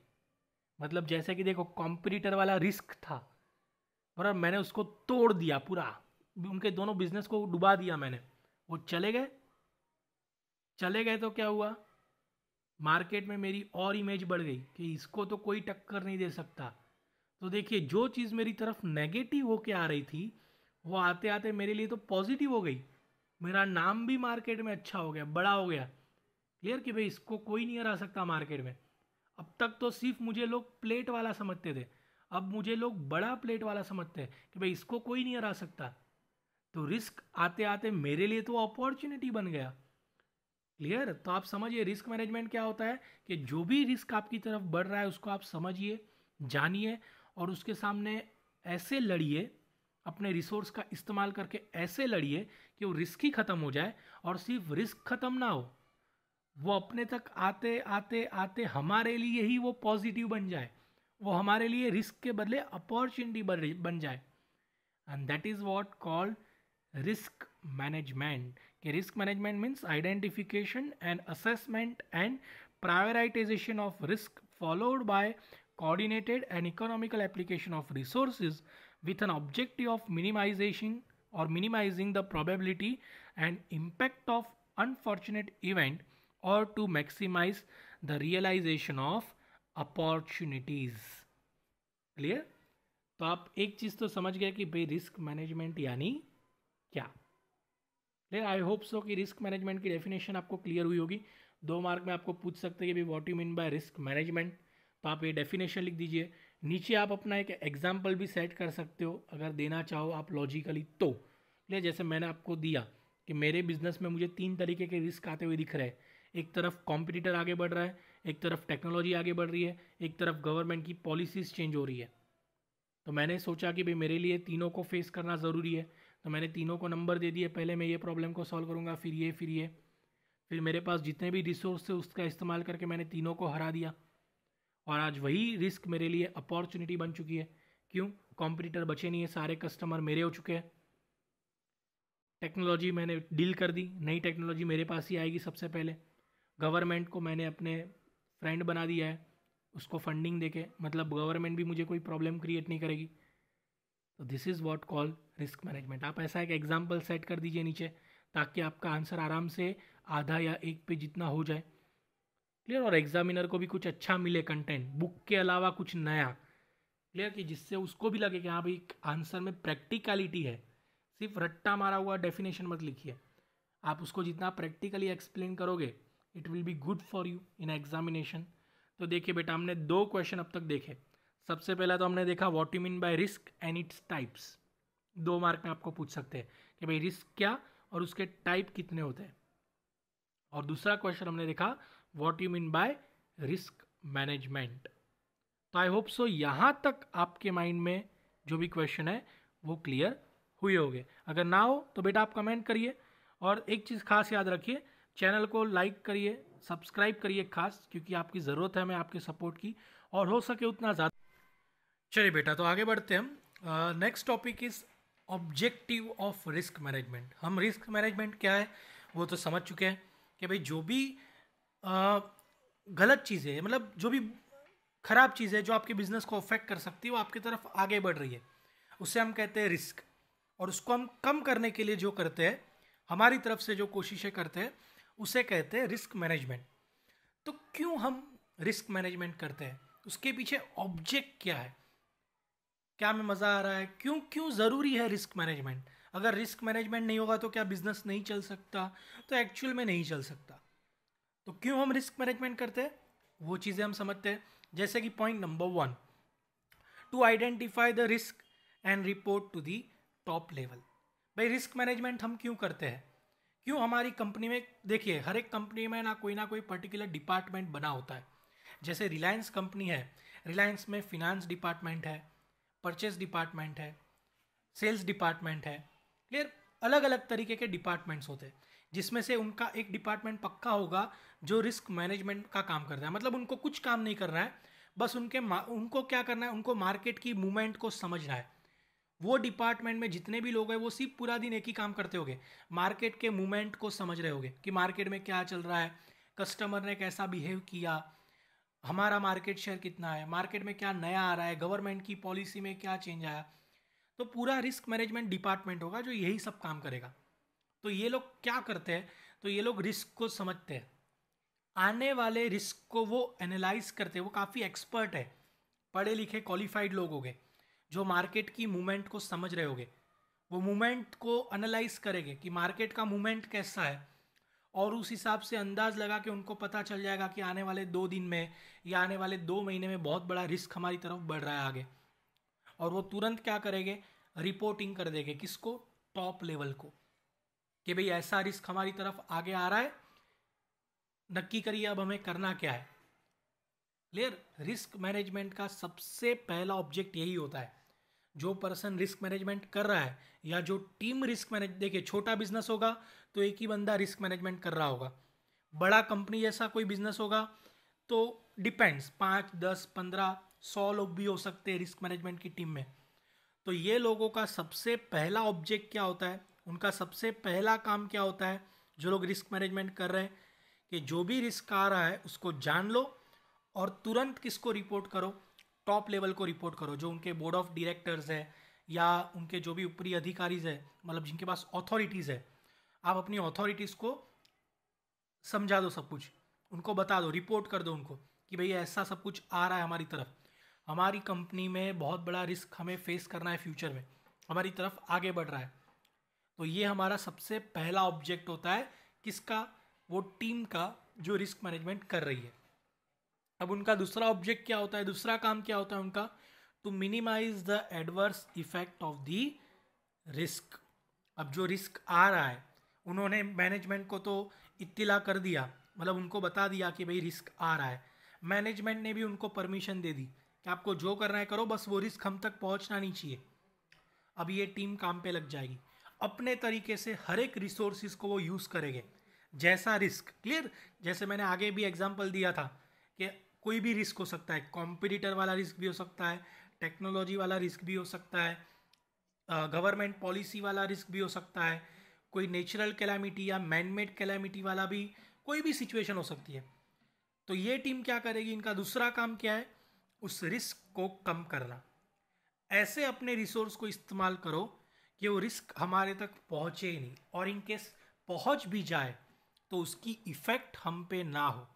मतलब जैसे कि देखो कॉम्पिटिटर वाला रिस्क था और मैंने उसको तोड़ दिया पूरा उनके दोनों बिजनेस को डुबा दिया मैंने वो चले गए चले गए तो क्या हुआ मार्केट में मेरी और इमेज बढ़ गई कि इसको तो कोई टक्कर नहीं दे सकता तो देखिए जो चीज़ मेरी तरफ नेगेटिव होके आ रही थी वो आते आते मेरे लिए तो पॉजिटिव हो गई मेरा नाम भी मार्केट में अच्छा हो गया बड़ा हो गया क्लियर कि भाई इसको कोई नहीं हरा सकता मार्केट में अब तक तो सिर्फ मुझे लोग प्लेट वाला समझते थे अब मुझे लोग बड़ा प्लेट वाला समझते हैं कि भाई इसको कोई नहीं हरा सकता तो रिस्क आते आते मेरे लिए तो अपॉर्चुनिटी बन गया क्लियर तो आप समझिए रिस्क मैनेजमेंट क्या होता है कि जो भी रिस्क आपकी तरफ बढ़ रहा है उसको आप समझिए जानिए और उसके सामने ऐसे लड़िए अपने रिसोर्स का इस्तेमाल करके ऐसे लड़िए कि वो रिस्क ही ख़त्म हो जाए और सिर्फ रिस्क ख़त्म ना हो वो अपने तक आते आते आते हमारे लिए ही वो पॉजिटिव बन जाए वो हमारे लिए रिस्क के बदले अपॉर्चुनिटी बन जाए and that is what called risk management कि risk management means identification and assessment and prioritization of risk followed by coordinated and economical application of resources with an objective of minimization or minimizing the probability and impact of unfortunate event or to maximize the realization of opportunities clear तो आप एक चीज़ तो समझ गए कि भाई risk management यानी क्या क्लियर आई होप सो कि रिस्क मैनेजमेंट की डेफिनेशन आपको क्लियर हुई होगी दो मार्क में आपको पूछ सकते हैं कि भाई what you mean by risk management तो आप ये डेफिनेशन लिख दीजिए नीचे आप अपना एक एग्जाम्पल भी सेट कर सकते हो अगर देना चाहो आप लॉजिकली तो ले जैसे मैंने आपको दिया कि मेरे बिजनेस में मुझे तीन तरीके के रिस्क आते हुए दिख रहे हैं एक तरफ कॉम्पिटिटर आगे बढ़ रहा है एक तरफ टेक्नोलॉजी आगे बढ़ रही है एक तरफ गवर्नमेंट की पॉलिसीज़ चेंज हो रही है तो मैंने सोचा कि भाई मेरे लिए तीनों को फेस करना ज़रूरी है तो मैंने तीनों को नंबर दे दिए पहले मैं ये प्रॉब्लम को सॉल्व करूँगा फिर ये फिर ये फिर मेरे पास जितने भी रिसोर्स थे उसका इस्तेमाल करके मैंने तीनों को हरा दिया और आज वही रिस्क मेरे लिए अपॉर्चुनिटी बन चुकी है क्यों कॉम्पिटिटर बचे नहीं है सारे कस्टमर मेरे हो चुके हैं टेक्नोलॉजी मैंने डील कर दी नई टेक्नोलॉजी मेरे पास ही आएगी सबसे पहले गवर्नमेंट को मैंने अपने फ्रेंड बना दिया है उसको फंडिंग देके मतलब गवर्नमेंट भी मुझे कोई प्रॉब्लम क्रिएट नहीं करेगी तो this is what call risk management आप ऐसा एक एग्जाम्पल सेट कर दीजिए नीचे ताकि आपका आंसर आराम से आधा या एक पे जितना हो जाए क्लियर और एग्जामिनर को भी कुछ अच्छा मिले कंटेंट बुक के अलावा कुछ नया क्लियर कि जिससे उसको भी लगे कि हाँ भाई आंसर में प्रैक्टिकलिटी है सिर्फ रट्टा मारा हुआ डेफिनेशन मत लिखिए आप उसको जितना प्रैक्टिकली एक्सप्लेन करोगे it will be good for you in examination तो देखिए बेटा हमने दो क्वेश्चन अब तक देखे सबसे पहला तो हमने देखा what you mean by risk and its types दो मार्क में आपको पूछ सकते हैं कि भाई रिस्क क्या और उसके टाइप कितने होते हैं और दूसरा क्वेश्चन हमने देखा what you mean by risk management तो आई होप सो यहाँ तक आपके माइंड में जो भी क्वेश्चन है वो क्लियर हुए होंगे अगर ना हो तो बेटा आप कमेंट करिए और एक चीज़ खास याद रखिए चैनल को लाइक करिए सब्सक्राइब करिए खास क्योंकि आपकी ज़रूरत है हमें आपके सपोर्ट की और हो सके उतना ज़्यादा चलिए बेटा तो आगे बढ़ते हम next topic is objective of risk management हम रिस्क मैनेजमेंट क्या है वो तो समझ चुके हैं कि भाई जो भी गलत चीज़ें मतलब जो भी ख़राब चीज़ें जो आपके बिज़नेस को अफेक्ट कर सकती है वो आपकी तरफ आगे बढ़ रही है उसे हम कहते हैं रिस्क और उसको हम कम करने के लिए जो करते हैं हमारी तरफ से जो कोशिशें करते हैं उसे कहते हैं रिस्क मैनेजमेंट तो क्यों हम रिस्क मैनेजमेंट करते हैं उसके पीछे ऑब्जेक्ट क्या है क्या हमें मज़ा आ रहा है क्यों क्यों ज़रूरी है रिस्क मैनेजमेंट अगर रिस्क मैनेजमेंट नहीं होगा तो क्या बिज़नेस नहीं चल सकता तो एक्चुअल में नहीं चल सकता तो क्यों हम रिस्क मैनेजमेंट करते हैं वो चीज़ें हम समझते हैं जैसे कि point number one to identify the risk and report to the top level भाई रिस्क मैनेजमेंट हम क्यों करते हैं क्यों हमारी कंपनी में देखिए हर एक कंपनी में ना कोई ना कोई पर्टिकुलर डिपार्टमेंट बना होता है जैसे रिलायंस कंपनी है रिलायंस में फिनांस डिपार्टमेंट है परचेस डिपार्टमेंट है सेल्स डिपार्टमेंट है क्लियर अलग अलग तरीके के डिपार्टमेंट्स होते हैं जिसमें से उनका एक डिपार्टमेंट पक्का होगा जो रिस्क मैनेजमेंट का काम कर रहा है मतलब उनको कुछ काम नहीं करना है बस उनके उनको क्या करना है उनको मार्केट की मूवमेंट को समझना है वो डिपार्टमेंट में जितने भी लोग हैं वो सिर्फ पूरा दिन एक ही काम करते होंगे मार्केट के मूवमेंट को समझ रहे होंगे कि मार्केट में क्या चल रहा है कस्टमर ने कैसा बिहेव किया हमारा मार्केट शेयर कितना है मार्केट में क्या नया आ रहा है गवर्नमेंट की पॉलिसी में क्या चेंज आया तो पूरा रिस्क मैनेजमेंट डिपार्टमेंट होगा जो यही सब काम करेगा तो ये लोग क्या करते हैं तो ये लोग रिस्क को समझते हैं आने वाले रिस्क को वो एनालाइज करते हैं वो काफ़ी एक्सपर्ट है पढ़े लिखे क्वालिफाइड लोग होंगे जो मार्केट की मूवमेंट को समझ रहे होंगे वो मूवमेंट को एनालाइज करेंगे कि मार्केट का मूवमेंट कैसा है और उस हिसाब से अंदाज लगा के उनको पता चल जाएगा कि आने वाले दो दिन में या आने वाले दो महीने में बहुत बड़ा रिस्क हमारी तरफ बढ़ रहा है आगे और वो तुरंत क्या करेंगे रिपोर्टिंग कर देंगे किसको टॉप लेवल को कि भाई ऐसा रिस्क हमारी तरफ आगे आ रहा है नक्की करिए अब हमें करना क्या है क्लियर रिस्क मैनेजमेंट का सबसे पहला ऑब्जेक्ट यही होता है जो पर्सन रिस्क मैनेजमेंट कर रहा है या जो टीम रिस्क मैनेज देखिए छोटा बिजनेस होगा तो एक ही बंदा रिस्क मैनेजमेंट कर रहा होगा बड़ा कंपनी जैसा कोई बिजनेस होगा तो डिपेंड्स पाँच दस पंद्रह सौ लोग भी हो सकते हैं रिस्क मैनेजमेंट की टीम में तो ये लोगों का सबसे पहला ऑब्जेक्ट क्या होता है उनका सबसे पहला काम क्या होता है जो लोग रिस्क मैनेजमेंट कर रहे हैं कि जो भी रिस्क आ रहा है उसको जान लो और तुरंत किसको रिपोर्ट करो टॉप लेवल को रिपोर्ट करो जो उनके बोर्ड ऑफ डायरेक्टर्स है या उनके जो भी ऊपरी अधिकारीज है मतलब जिनके पास अथॉरिटीज़ है आप अपनी अथॉरिटीज़ को समझा दो सब कुछ उनको बता दो रिपोर्ट कर दो उनको कि भैया ऐसा सब कुछ आ रहा है हमारी तरफ हमारी कंपनी में बहुत बड़ा रिस्क हमें फेस करना है फ्यूचर में हमारी तरफ आगे बढ़ रहा है तो ये हमारा सबसे पहला ऑब्जेक्ट होता है किसका वो टीम का जो रिस्क मैनेजमेंट कर रही है अब उनका दूसरा ऑब्जेक्ट क्या होता है दूसरा काम क्या होता है उनका to minimise the adverse effect of the risk अब जो रिस्क आ रहा है उन्होंने मैनेजमेंट को तो इत्तिला कर दिया मतलब उनको बता दिया कि भाई रिस्क आ रहा है मैनेजमेंट ने भी उनको परमिशन दे दी कि आपको जो करना है करो बस वो रिस्क हम तक पहुंचना नहीं चाहिए अब ये टीम काम पे लग जाएगी अपने तरीके से हर एक रिसोर्सिस को वो यूज़ करेंगे जैसा रिस्क क्लियर जैसे मैंने आगे भी एग्जाम्पल दिया था कि कोई भी रिस्क हो सकता है कॉम्पिटिटर वाला रिस्क भी हो सकता है टेक्नोलॉजी वाला रिस्क भी हो सकता है गवर्नमेंट पॉलिसी वाला रिस्क भी हो सकता है कोई नेचुरल कैलामिटी या मैनमेड कैलामिटी वाला भी कोई भी सिचुएशन हो सकती है तो ये टीम क्या करेगी इनका दूसरा काम क्या है उस रिस्क को कम करना ऐसे अपने रिसोर्स को इस्तेमाल करो कि वो रिस्क हमारे तक पहुँचे ही नहीं और इनकेस पहुँच भी जाए तो उसकी इफ़ेक्ट हम पे ना हो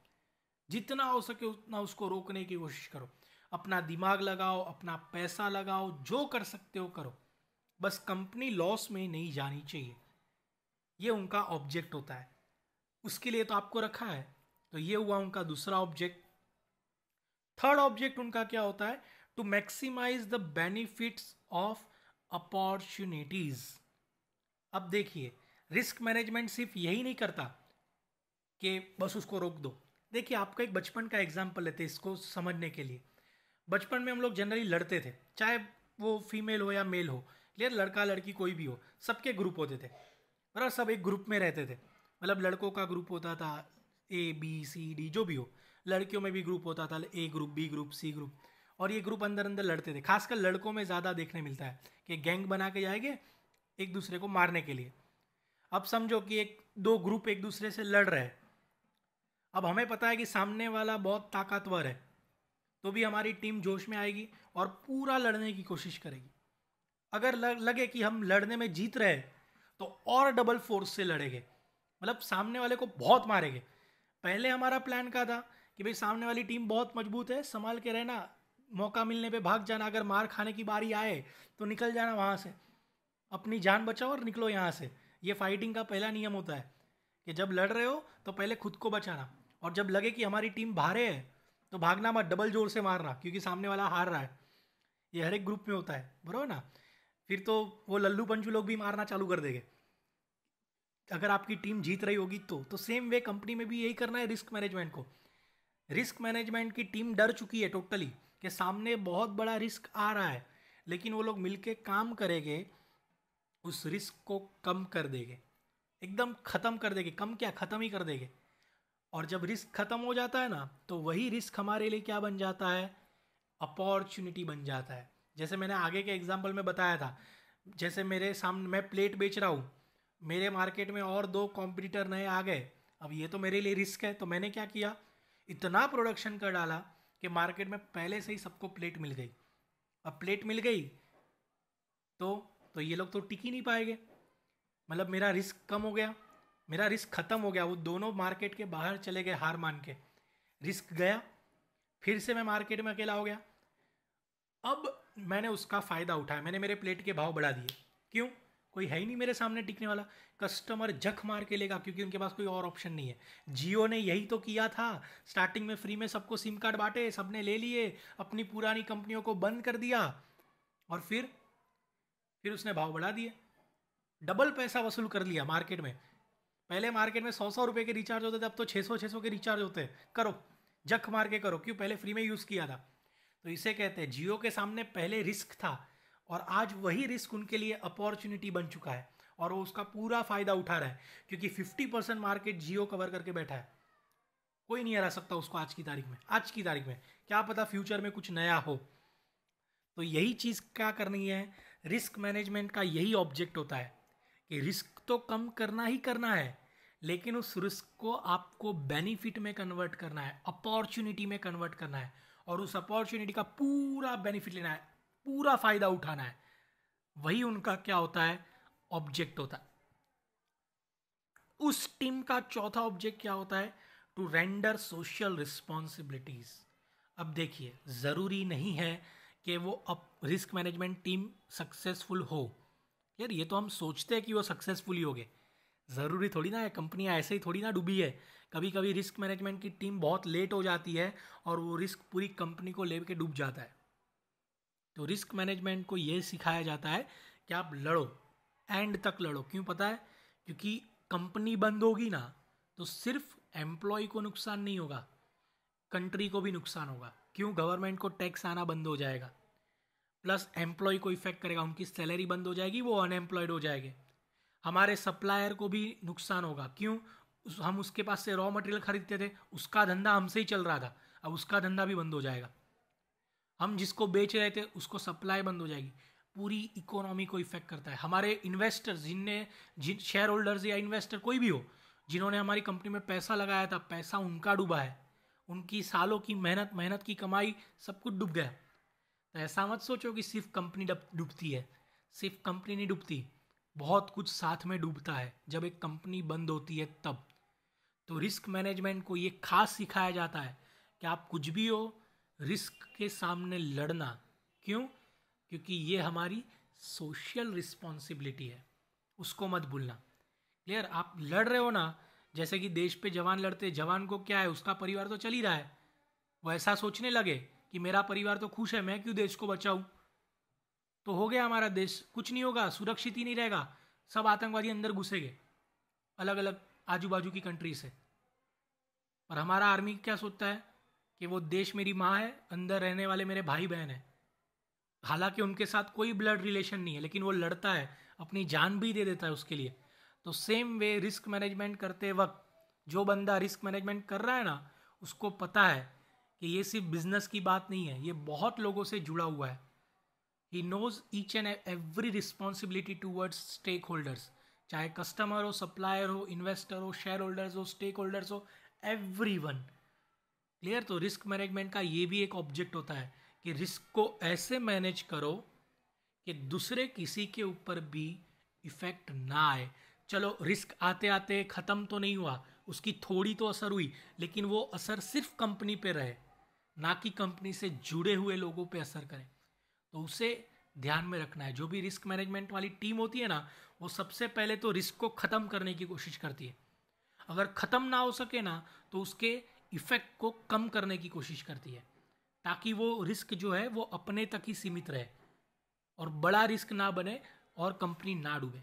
जितना हो सके उतना उसको रोकने की कोशिश करो अपना दिमाग लगाओ अपना पैसा लगाओ जो कर सकते हो करो बस कंपनी लॉस में नहीं जानी चाहिए ये उनका ऑब्जेक्ट होता है उसके लिए तो आपको रखा है तो ये हुआ उनका दूसरा ऑब्जेक्ट थर्ड ऑब्जेक्ट उनका क्या होता है to maximise the benefits of opportunities अब देखिए रिस्क मैनेजमेंट सिर्फ यही नहीं करता कि बस उसको रोक दो देखिए आपका एक बचपन का एग्जाम्पल लेते हैं इसको समझने के लिए बचपन में हम लोग जनरली लड़ते थे चाहे वो फीमेल हो या मेल हो लेकिन लड़का लड़की कोई भी हो सबके ग्रुप होते थे बराबर सब एक ग्रुप में रहते थे मतलब लड़कों का ग्रुप होता था ए बी सी डी जो भी हो लड़कियों में भी ग्रुप होता था A group B group C group और ये ग्रुप अंदर अंदर लड़ते थे खासकर लड़कों में ज़्यादा देखने मिलता है कि गैंग बना के जाएंगे एक दूसरे को मारने के लिए अब समझो कि एक दो ग्रुप एक दूसरे से लड़ रहे अब हमें पता है कि सामने वाला बहुत ताकतवर है तो भी हमारी टीम जोश में आएगी और पूरा लड़ने की कोशिश करेगी अगर लगे कि हम लड़ने में जीत रहे तो और डबल फोर्स से लड़ेंगे मतलब सामने वाले को बहुत मारेंगे पहले हमारा प्लान का था कि भाई सामने वाली टीम बहुत मजबूत है संभाल के रहना मौका मिलने पे भाग जाना अगर मार खाने की बारी आए तो निकल जाना वहाँ से अपनी जान बचाओ और निकलो यहाँ से ये फाइटिंग का पहला नियम होता है कि जब लड़ रहे हो तो पहले खुद को बचाना और जब लगे कि हमारी टीम भारे है तो भागना मत डबल जोर से मारना क्योंकि सामने वाला हार रहा है ये हर एक ग्रुप में होता है बरबर ना फिर तो वो लल्लू पंचू लोग भी मारना चालू कर देंगे अगर आपकी टीम जीत रही होगी तो तो सेम वे कंपनी में भी यही करना है रिस्क मैनेजमेंट को रिस्क मैनेजमेंट की टीम डर चुकी है टोटली कि सामने बहुत बड़ा रिस्क आ रहा है लेकिन वो लोग मिलके काम करेंगे उस रिस्क को कम कर देंगे एकदम ख़त्म कर देंगे कम क्या ख़त्म ही कर देंगे और जब रिस्क ख़त्म हो जाता है ना तो वही रिस्क हमारे लिए क्या बन जाता है अपॉर्चुनिटी बन जाता है जैसे मैंने आगे के एग्जाम्पल में बताया था जैसे मेरे सामने मैं प्लेट बेच रहा हूँ मेरे मार्केट में और दो कॉम्पिटिटर नए आ गए अब ये तो मेरे लिए रिस्क है तो मैंने क्या किया इतना प्रोडक्शन कर डाला कि मार्केट में पहले से ही सबको प्लेट मिल गई अब प्लेट मिल गई तो तो ये लोग तो टिक ही नहीं पाएंगे मतलब मेरा रिस्क कम हो गया मेरा रिस्क ख़त्म हो गया वो दोनों मार्केट के बाहर चले गए हार मान के रिस्क गया फिर से मैं मार्केट में अकेला हो गया अब मैंने उसका फ़ायदा उठाया मैंने मेरे प्लेट के भाव बढ़ा दिए क्यों कोई है ही नहीं मेरे सामने टिकने वाला कस्टमर जख मार के लेगा क्योंकि उनके पास कोई और ऑप्शन नहीं है जियो ने यही तो किया था स्टार्टिंग में फ्री में सबको सिम कार्ड बांटे सबने ले लिए अपनी पुरानी कंपनियों को बंद कर दिया और फिर फिर उसने भाव बढ़ा दिए डबल पैसा वसूल कर लिया मार्केट में पहले मार्केट में सौ सौ रुपये के रिचार्ज होते थे अब तो छः सौ छः सौ के रिचार्ज होते हैं करो जख मार के करो क्यों पहले फ्री में यूज़ किया था तो इसे कहते हैं जियो के सामने पहले रिस्क था और आज वही रिस्क उनके लिए अपॉर्चुनिटी बन चुका है और वो उसका पूरा फायदा उठा रहा है क्योंकि 50 परसेंट मार्केट जियो कवर करके बैठा है कोई नहीं हरा सकता उसको आज की तारीख में आज की तारीख में क्या पता फ्यूचर में कुछ नया हो तो यही चीज़ क्या करनी है रिस्क मैनेजमेंट का यही ऑब्जेक्ट होता है कि रिस्क तो कम करना ही करना है लेकिन उस रिस्क को आपको बेनिफिट में कन्वर्ट करना है अपॉर्चुनिटी में कन्वर्ट करना है और उस अपॉर्चुनिटी का पूरा बेनिफिट लेना है पूरा फायदा उठाना है वही उनका क्या होता है ऑब्जेक्ट होता है उस टीम का चौथा ऑब्जेक्ट क्या होता है टू रेंडर सोशल रिस्पॉन्सिबिलिटीज अब देखिए ज़रूरी नहीं है कि वो अब रिस्क मैनेजमेंट टीम सक्सेसफुल हो यार ये तो हम सोचते हैं कि वो सक्सेसफुल ही हो गए ज़रूरी थोड़ी ना है कंपनियाँ ऐसे ही थोड़ी ना डूबी है कभी कभी रिस्क मैनेजमेंट की टीम बहुत लेट हो जाती है और वो रिस्क पूरी कंपनी को ले डूब जाता है तो रिस्क मैनेजमेंट को ये सिखाया जाता है कि आप लड़ो एंड तक लड़ो क्यों पता है क्योंकि कंपनी बंद होगी ना तो सिर्फ एम्प्लॉय को नुकसान नहीं होगा कंट्री को भी नुकसान होगा क्यों गवर्नमेंट को टैक्स आना बंद हो जाएगा प्लस एम्प्लॉय को इफेक्ट करेगा उनकी सैलरी बंद हो जाएगी वो अनएम्प्लॉयड हो जाएंगे हमारे सप्लायर को भी नुकसान होगा क्यों हम उसके पास से रॉ मटेरियल खरीदते थे उसका धंधा हमसे ही चल रहा था अब उसका धंधा भी बंद हो जाएगा हम जिसको बेच रहे थे उसको सप्लाई बंद हो जाएगी पूरी इकोनॉमी को इफेक्ट करता है हमारे इन्वेस्टर्स जिनने जिन शेयर होल्डर्स या इन्वेस्टर कोई भी हो जिन्होंने हमारी कंपनी में पैसा लगाया था पैसा उनका डूबा है उनकी सालों की मेहनत मेहनत की कमाई सब कुछ डूब गया तो ऐसा मत सोचो कि सिर्फ कंपनी डूबती है सिर्फ कंपनी नहीं डूबती बहुत कुछ साथ में डूबता है जब एक कंपनी बंद होती है तब तो रिस्क मैनेजमेंट को ये खास सिखाया जाता है कि आप कुछ भी हो रिस्क के सामने लड़ना क्यों क्योंकि ये हमारी सोशल रिस्पॉन्सिबिलिटी है उसको मत भूलना क्लियर आप लड़ रहे हो ना जैसे कि देश पे जवान लड़ते जवान को क्या है उसका परिवार तो चल ही रहा है वो ऐसा सोचने लगे कि मेरा परिवार तो खुश है मैं क्यों देश को बचाऊं तो हो गया हमारा देश कुछ नहीं होगा सुरक्षित ही नहीं रहेगा सब आतंकवादी अंदर घुसेंगे अलग अलग आजू बाजू की कंट्री से पर हमारा आर्मी क्या सोचता है कि वो देश मेरी माँ है अंदर रहने वाले मेरे भाई बहन हैं हालांकि उनके साथ कोई ब्लड रिलेशन नहीं है लेकिन वो लड़ता है अपनी जान भी दे देता है उसके लिए तो सेम वे रिस्क मैनेजमेंट करते वक्त जो बंदा रिस्क मैनेजमेंट कर रहा है ना उसको पता है कि ये सिर्फ बिजनेस की बात नहीं है ये बहुत लोगों से जुड़ा हुआ है he knows each and every responsibility towards stakeholders चाहे कस्टमर हो सप्लायर हो इन्वेस्टर हो शेयर होल्डर्स हो स्टेक होल्डर्स हो एवरी वन क्लियर तो रिस्क मैनेजमेंट का ये भी एक ऑब्जेक्ट होता है कि रिस्क को ऐसे मैनेज करो कि दूसरे किसी के ऊपर भी इफेक्ट ना आए चलो रिस्क आते आते ख़त्म तो नहीं हुआ उसकी थोड़ी तो असर हुई लेकिन वो असर सिर्फ कंपनी पे रहे ना कि कंपनी से जुड़े हुए लोगों पे असर करें तो उसे ध्यान में रखना है जो भी रिस्क मैनेजमेंट वाली टीम होती है ना वो सबसे पहले तो रिस्क को ख़त्म करने की कोशिश करती है अगर ख़त्म ना हो सके ना तो उसके इफ़ेक्ट को कम करने की कोशिश करती है ताकि वो रिस्क जो है वो अपने तक ही सीमित रहे और बड़ा रिस्क ना बने और कंपनी ना डूबे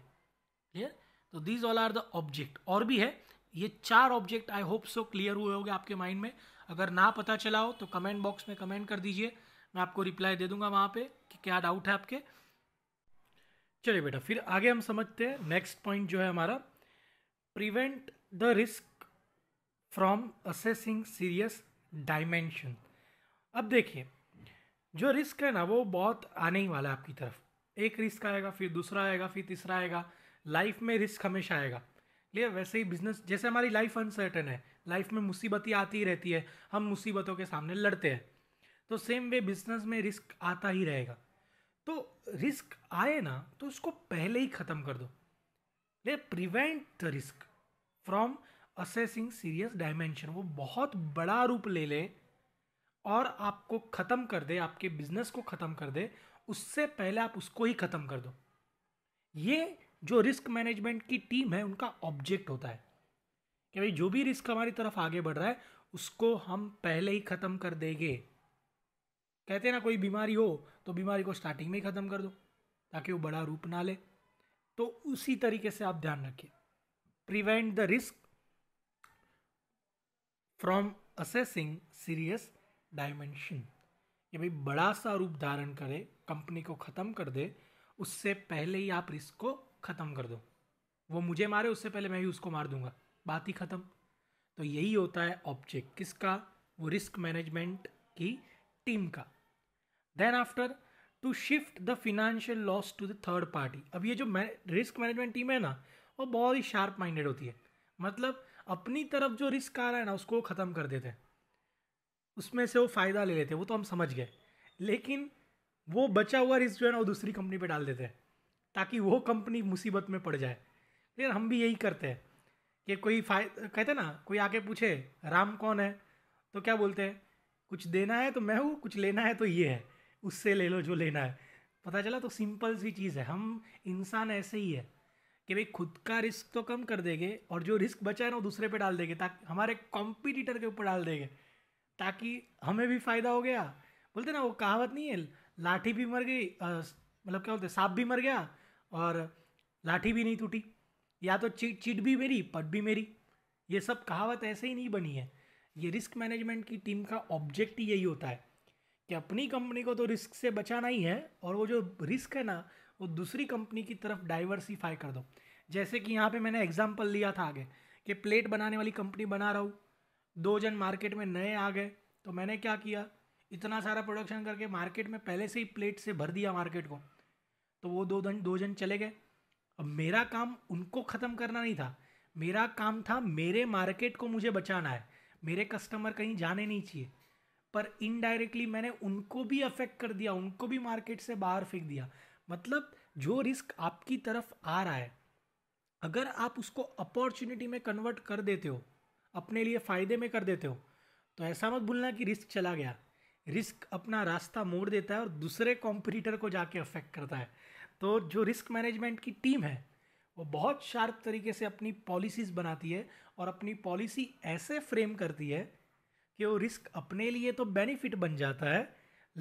क्लियर तो these all are the object और भी है ये चार object I hope so clear हुए होंगे आपके माइंड में अगर ना पता चला हो तो कमेंट बॉक्स में कमेंट कर दीजिए मैं आपको रिप्लाई दे दूंगा वहाँ पे कि क्या डाउट है आपके चलिए बेटा फिर आगे हम समझते हैं नेक्स्ट पॉइंट जो है हमारा prevent the risk from assessing serious dimension अब देखिए जो रिस्क है ना वो बहुत आने ही वाला है आपकी तरफ एक रिस्क आएगा फिर दूसरा आएगा फिर तीसरा आएगा लाइफ में रिस्क हमेशा आएगा लिए वैसे ही बिजनेस जैसे हमारी लाइफ अनसर्टन है लाइफ में मुसीबतें आती ही रहती है हम मुसीबतों के सामने लड़ते हैं तो सेम वे बिजनेस में रिस्क आता ही रहेगा तो रिस्क आए ना तो उसको पहले ही ख़त्म कर दो ले prevent the risk from assessing serious dimension वो बहुत बड़ा रूप ले ले और आपको ख़त्म कर दे आपके बिजनेस को ख़त्म कर दे उससे पहले आप उसको ही ख़त्म कर दो ये जो रिस्क मैनेजमेंट की टीम है उनका ऑब्जेक्ट होता है कि भाई जो भी रिस्क हमारी तरफ आगे बढ़ रहा है उसको हम पहले ही ख़त्म कर देंगे कहते हैं ना कोई बीमारी हो तो बीमारी को स्टार्टिंग में ही ख़त्म कर दो ताकि वो बड़ा रूप ना ले तो उसी तरीके से आप ध्यान रखिए prevent the risk from assessing serious dimension कि भाई बड़ा सा रूप धारण करे कंपनी को ख़त्म कर दे उससे पहले ही आप रिस्क को ख़त्म कर दो वो मुझे मारे उससे पहले मैं ही उसको मार दूंगा बात ही ख़त्म तो यही होता है ऑब्जेक्ट किसका वो रिस्क मैनेजमेंट की टीम का then after to shift the financial loss to the third party अब ये जो रिस्क मैनेजमेंट टीम है ना वो बहुत ही शार्प माइंडेड होती है मतलब अपनी तरफ जो रिस्क आ रहा है ना उसको ख़त्म कर देते हैं उसमें से वो फ़ायदा ले लेते वो तो हम समझ गए लेकिन वो बचा हुआ रिस्क जो है ना वो दूसरी कंपनी पे डाल देते हैं ताकि वो कंपनी मुसीबत में पड़ जाए लेकिन हम भी यही करते हैं कि कोई फाय कहते ना कोई आके पूछे राम कौन है तो क्या बोलते हैं कुछ देना है तो मैं हूँ कुछ लेना है तो ये है उससे ले लो जो लेना है पता चला तो सिंपल सी चीज़ है हम इंसान ऐसे ही है कि भाई खुद का रिस्क तो कम कर देंगे और जो रिस्क बचा है ना वो दूसरे पे डाल देंगे ताकि हमारे कॉम्पिटिटर के ऊपर डाल देंगे ताकि हमें भी फ़ायदा हो गया बोलते ना वो कहावत नहीं है लाठी भी मर गई मतलब क्या बोलते सांप भी मर गया और लाठी भी नहीं टूटी या तो चिट चिट भी मेरी पट भी मेरी ये सब कहावत ऐसे ही नहीं बनी है ये रिस्क मैनेजमेंट की टीम का ऑब्जेक्ट ही यही होता है कि अपनी कंपनी को तो रिस्क से बचाना ही है और वो जो रिस्क है ना वो दूसरी कंपनी की तरफ डाइवर्सीफाई कर दो जैसे कि यहाँ पे मैंने एग्जाम्पल लिया था आगे कि प्लेट बनाने वाली कंपनी बना रहा हूँ दो जन मार्केट में नए आ गए तो मैंने क्या किया इतना सारा प्रोडक्शन करके मार्केट में पहले से ही प्लेट से भर दिया मार्केट को तो वो दो दन, दो जन चले गए अब मेरा काम उनको ख़त्म करना नहीं था मेरा काम था मेरे मार्केट को मुझे बचाना है मेरे कस्टमर कहीं जाने नहीं चाहिए पर इनडायरेक्टली मैंने उनको भी अफेक्ट कर दिया उनको भी मार्केट से बाहर फेंक दिया मतलब जो रिस्क आपकी तरफ आ रहा है अगर आप उसको अपॉर्चुनिटी में कन्वर्ट कर देते हो अपने लिए फ़ायदे में कर देते हो तो ऐसा मत भूलना कि रिस्क चला गया रिस्क अपना रास्ता मोड़ देता है और दूसरे कॉम्पिटिटर को जाके अफेक्ट करता है तो जो रिस्क मैनेजमेंट की टीम है वो बहुत शार्प तरीके से अपनी पॉलिसीज़ बनाती है और अपनी पॉलिसी ऐसे फ्रेम करती है कि वो रिस्क अपने लिए तो बेनिफिट बन जाता है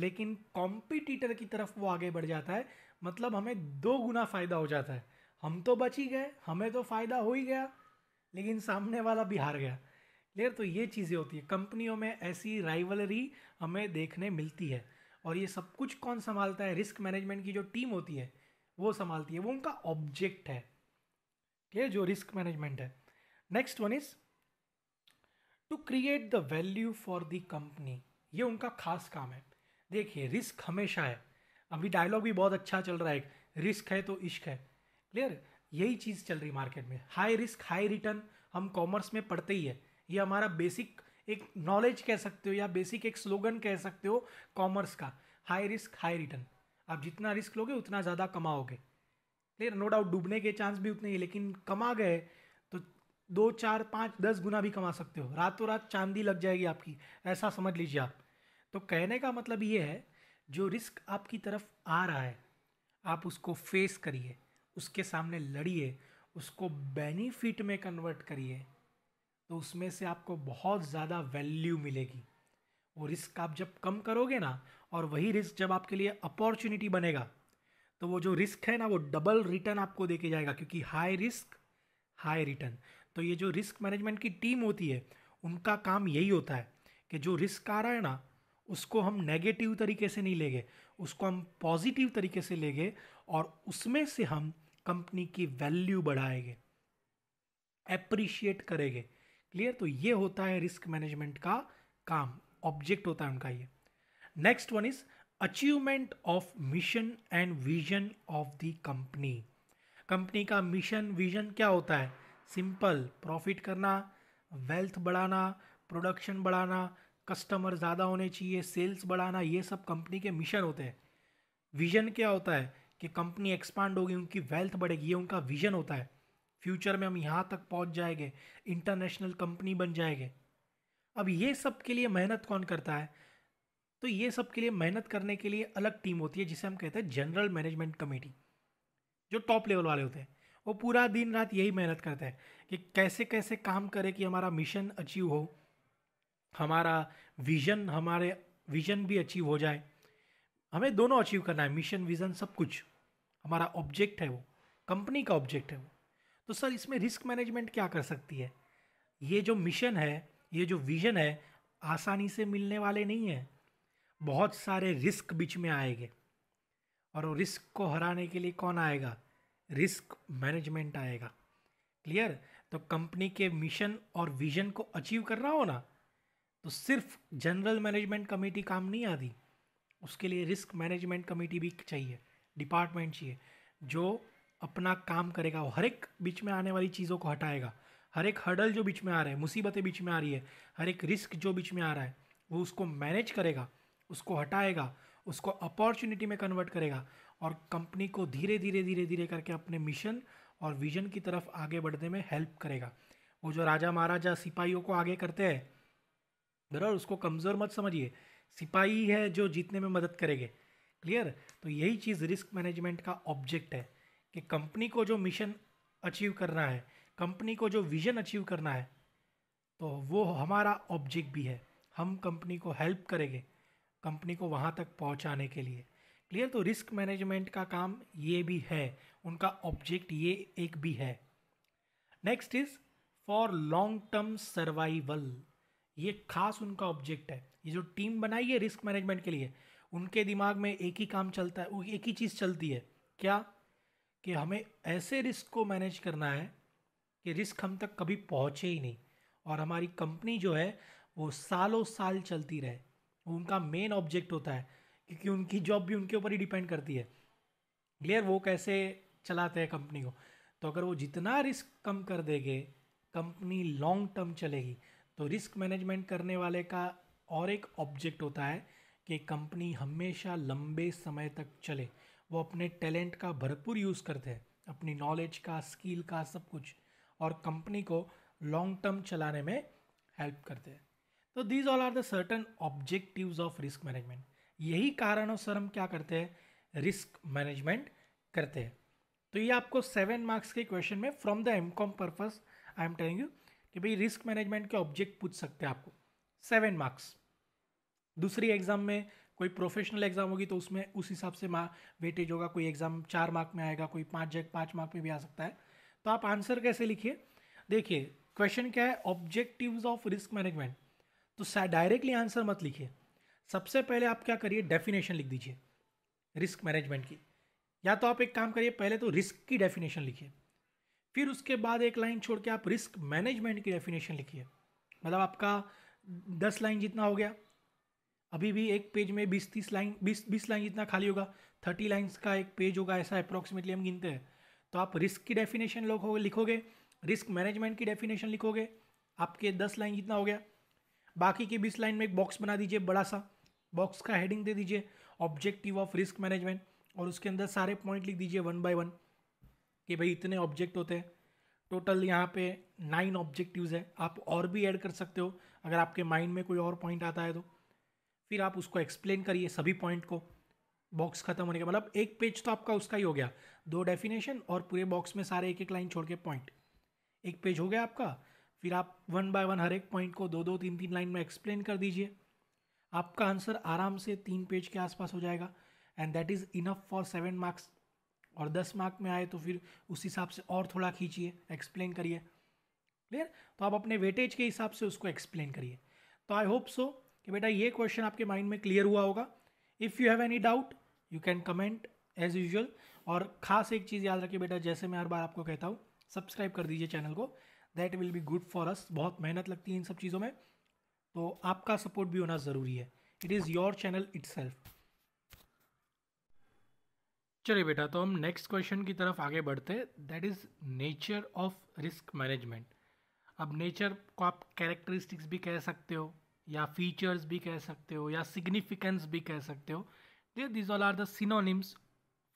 लेकिन कॉम्पिटिटर की तरफ वो आगे बढ़ जाता है मतलब हमें दो गुना फ़ायदा हो जाता है हम तो बच ही गए हमें तो फ़ायदा हो ही गया लेकिन सामने वाला भी हार गया लेर तो ये चीज़ें होती है कंपनियों में ऐसी राइवलरी हमें देखने मिलती है और ये सब कुछ कौन संभालता है रिस्क मैनेजमेंट की जो टीम होती है वो संभालती है वो उनका ऑब्जेक्ट है क्लियर जो रिस्क मैनेजमेंट है next one is to create the value for the company ये उनका खास काम है देखिए रिस्क हमेशा है अभी डायलॉग भी बहुत अच्छा चल रहा है रिस्क है तो इश्क है क्लियर यही चीज़ चल रही मार्केट में हाई रिस्क हाई रिटर्न हम कॉमर्स में पढ़ते ही है ये हमारा बेसिक एक नॉलेज कह सकते हो या बेसिक एक स्लोगन कह सकते हो कॉमर्स का हाई रिस्क हाई रिटर्न आप जितना रिस्क लोगे उतना ज़्यादा कमाओगे क्लियर नो डाउट डूबने के चांस भी उतने ही लेकिन कमा गए तो दो चार पाँच दस गुना भी कमा सकते हो रातों रात चांदी लग जाएगी आपकी ऐसा समझ लीजिए आप तो कहने का मतलब ये है जो रिस्क आपकी तरफ आ रहा है आप उसको फेस करिए उसके सामने लड़िए उसको बेनिफिट में कन्वर्ट करिए तो उसमें से आपको बहुत ज़्यादा वैल्यू मिलेगी वो रिस्क आप जब कम करोगे ना और वही रिस्क जब आपके लिए अपॉर्चुनिटी बनेगा तो वो जो रिस्क है ना वो डबल रिटर्न आपको देके जाएगा क्योंकि हाई रिस्क हाई रिटर्न तो ये जो रिस्क मैनेजमेंट की टीम होती है उनका काम यही होता है कि जो रिस्क आ रहा है ना उसको हम नेगेटिव तरीके से नहीं ले गए उसको हम पॉजिटिव तरीके से ले गए और उसमें से हम कंपनी की वैल्यू बढ़ाएंगे अप्रिशिएट करेंगे क्लियर तो ये होता है रिस्क मैनेजमेंट का काम ऑब्जेक्ट होता है उनका ये next one is achievement of mission and vision of the company company का मिशन विजन क्या होता है सिंपल प्रॉफिट करना वेल्थ बढ़ाना प्रोडक्शन बढ़ाना कस्टमर ज़्यादा होने चाहिए सेल्स बढ़ाना ये सब कंपनी के मिशन होते हैं विजन क्या होता है कि कंपनी एक्सपांड होगी उनकी वेल्थ बढ़ेगी ये उनका विजन होता है फ्यूचर में हम यहाँ तक पहुँच जाएंगे इंटरनेशनल कंपनी बन जाएंगे अब ये सब के लिए मेहनत कौन करता है तो ये सब के लिए मेहनत करने के लिए अलग टीम होती है जिसे हम कहते हैं जनरल मैनेजमेंट कमेटी जो टॉप लेवल वाले होते हैं वो पूरा दिन रात यही मेहनत करते हैं कि कैसे कैसे काम करे कि हमारा मिशन अचीव हो हमारा विजन हमारे विजन भी अचीव हो जाए हमें दोनों अचीव करना है मिशन विजन सब कुछ हमारा ऑब्जेक्ट है वो कंपनी का ऑब्जेक्ट है वो तो सर इसमें रिस्क मैनेजमेंट क्या कर सकती है ये जो मिशन है ये जो विजन है आसानी से मिलने वाले नहीं हैं बहुत सारे रिस्क बीच में आएंगे और वो रिस्क को हराने के लिए कौन आएगा रिस्क मैनेजमेंट आएगा क्लियर तो कंपनी के मिशन और विजन को अचीव करना हो ना तो सिर्फ जनरल मैनेजमेंट कमेटी काम नहीं आती उसके लिए रिस्क मैनेजमेंट कमेटी भी चाहिए डिपार्टमेंट चाहिए जो अपना काम करेगा वो हर एक बीच में आने वाली चीज़ों को हटाएगा हर एक हर्डल जो बीच में आ रहा है मुसीबतें बीच में आ रही है हर एक रिस्क जो बीच में आ रहा है वो उसको मैनेज करेगा उसको हटाएगा उसको अपॉर्चुनिटी में कन्वर्ट करेगा और कंपनी को धीरे धीरे धीरे धीरे करके अपने मिशन और विजन की तरफ आगे बढ़ने में हेल्प करेगा वो जो राजा महाराजा सिपाहियों को आगे करते हैं बराबर उसको कमज़ोर मत समझिए सिपाही है जो जीतने में मदद करेंगे क्लियर तो यही चीज़ रिस्क मैनेजमेंट का ऑब्जेक्ट है कि कंपनी को जो मिशन अचीव करना है कंपनी को जो विजन अचीव करना है तो वो हमारा ऑब्जेक्ट भी है हम कंपनी को हेल्प करेंगे कंपनी को वहाँ तक पहुँचाने के लिए क्लियर तो रिस्क मैनेजमेंट का काम ये भी है उनका ऑब्जेक्ट ये एक भी है next is for long term survival ये खास उनका ऑब्जेक्ट है ये जो टीम बनाई है रिस्क मैनेजमेंट के लिए उनके दिमाग में एक ही काम चलता है एक ही चीज़ चलती है क्या कि हमें ऐसे रिस्क को मैनेज करना है कि रिस्क हम तक कभी पहुँचे ही नहीं और हमारी कंपनी जो है वो सालों साल चलती रहे वो उनका मेन ऑब्जेक्ट होता है क्योंकि उनकी जॉब भी उनके ऊपर ही डिपेंड करती है क्लियर वो कैसे चलाते हैं कंपनी को तो अगर वो जितना रिस्क कम कर देंगे कंपनी लॉन्ग टर्म चलेगी तो रिस्क मैनेजमेंट करने वाले का और एक ऑब्जेक्ट होता है कि कंपनी हमेशा लंबे समय तक चले वो अपने टैलेंट का भरपूर यूज़ करते हैं अपनी नॉलेज का स्किल का सब कुछ और कंपनी को लॉन्ग टर्म चलाने में हेल्प करते हैं तो these all are the certain objectives of risk management यही कारणों सर हम क्या करते हैं रिस्क मैनेजमेंट करते हैं तो ये आपको सेवन मार्क्स के क्वेश्चन में from the M Com purpose I am telling you कि भाई रिस्क मैनेजमेंट के ऑब्जेक्ट पूछ सकते हैं आपको सेवन मार्क्स दूसरी एग्ज़ाम में कोई प्रोफेशनल एग्ज़ाम होगी तो उसमें उस हिसाब से मा वेटेज होगा कोई एग्ज़ाम चार मार्क में आएगा कोई पाँच जैक पाँच मार्क में भी आ सकता है तो आप आंसर कैसे लिखिए देखिए क्वेश्चन क्या है ऑब्जेक्टिव्स ऑफ रिस्क मैनेजमेंट तो डायरेक्टली आंसर मत लिखिए सबसे पहले आप क्या करिए डेफिनेशन लिख दीजिए रिस्क मैनेजमेंट की या तो आप एक काम करिए पहले तो रिस्क की डेफिनेशन लिखिए फिर उसके बाद एक लाइन छोड़ के आप रिस्क मैनेजमेंट की डेफिनेशन लिखिए मतलब आपका दस लाइन जितना हो गया अभी भी एक पेज में बीस तीस लाइन बीस बीस लाइन जितना खाली होगा थर्टी लाइन्स का एक पेज होगा ऐसा अप्रॉक्सीमेटली हम गिनते हैं तो आप रिस्क की डेफिनेशन लोग लिखोगे रिस्क मैनेजमेंट की डेफिनेशन लिखोगे आपके दस लाइन जितना हो गया बाकी के बीस लाइन में एक बॉक्स बना दीजिए बड़ा सा बॉक्स का हेडिंग दे दीजिए ऑब्जेक्टिव ऑफ रिस्क मैनेजमेंट और उसके अंदर सारे पॉइंट लिख दीजिए वन बाय वन कि भाई इतने ऑब्जेक्ट होते हैं टोटल यहाँ पे नाइन ऑब्जेक्टिव्स है आप और भी ऐड कर सकते हो अगर आपके माइंड में कोई और पॉइंट आता है तो फिर आप उसको एक्सप्लेन करिए सभी पॉइंट को बॉक्स खत्म होने के मतलब एक पेज तो आपका उसका ही हो गया दो डेफिनेशन और पूरे बॉक्स में सारे एक एक लाइन छोड़ के पॉइंट एक पेज हो गया आपका फिर आप वन बाय वन हर एक पॉइंट को दो दो तीन तीन लाइन में एक्सप्लेन कर दीजिए आपका आंसर आराम से तीन पेज के आसपास हो जाएगा and that is enough for seven marks और दस मार्क में आए तो फिर उस हिसाब से और थोड़ा खींचिए एक्सप्लेन करिए क्लियर तो आप अपने वेटेज के हिसाब से उसको एक्सप्लेन करिए तो आई होप सो कि बेटा ये क्वेश्चन आपके माइंड में क्लियर हुआ होगा if you have any doubt you can comment as usual और ख़ास एक चीज़ याद रखिए बेटा जैसे मैं हर बार आपको कहता हूँ सब्सक्राइब कर दीजिए चैनल को that will be good for us बहुत मेहनत लगती है इन सब चीज़ों में तो आपका सपोर्ट भी होना ज़रूरी है it is your channel itself चलिए बेटा तो हम नेक्स्ट क्वेश्चन की तरफ आगे बढ़ते that is nature of risk management अब नेचर को आप कैरेक्टरिस्टिक्स भी कह सकते हो या फीचर्स भी कह सकते हो या सिग्निफिकेंस भी कह सकते हो there these all are the synonyms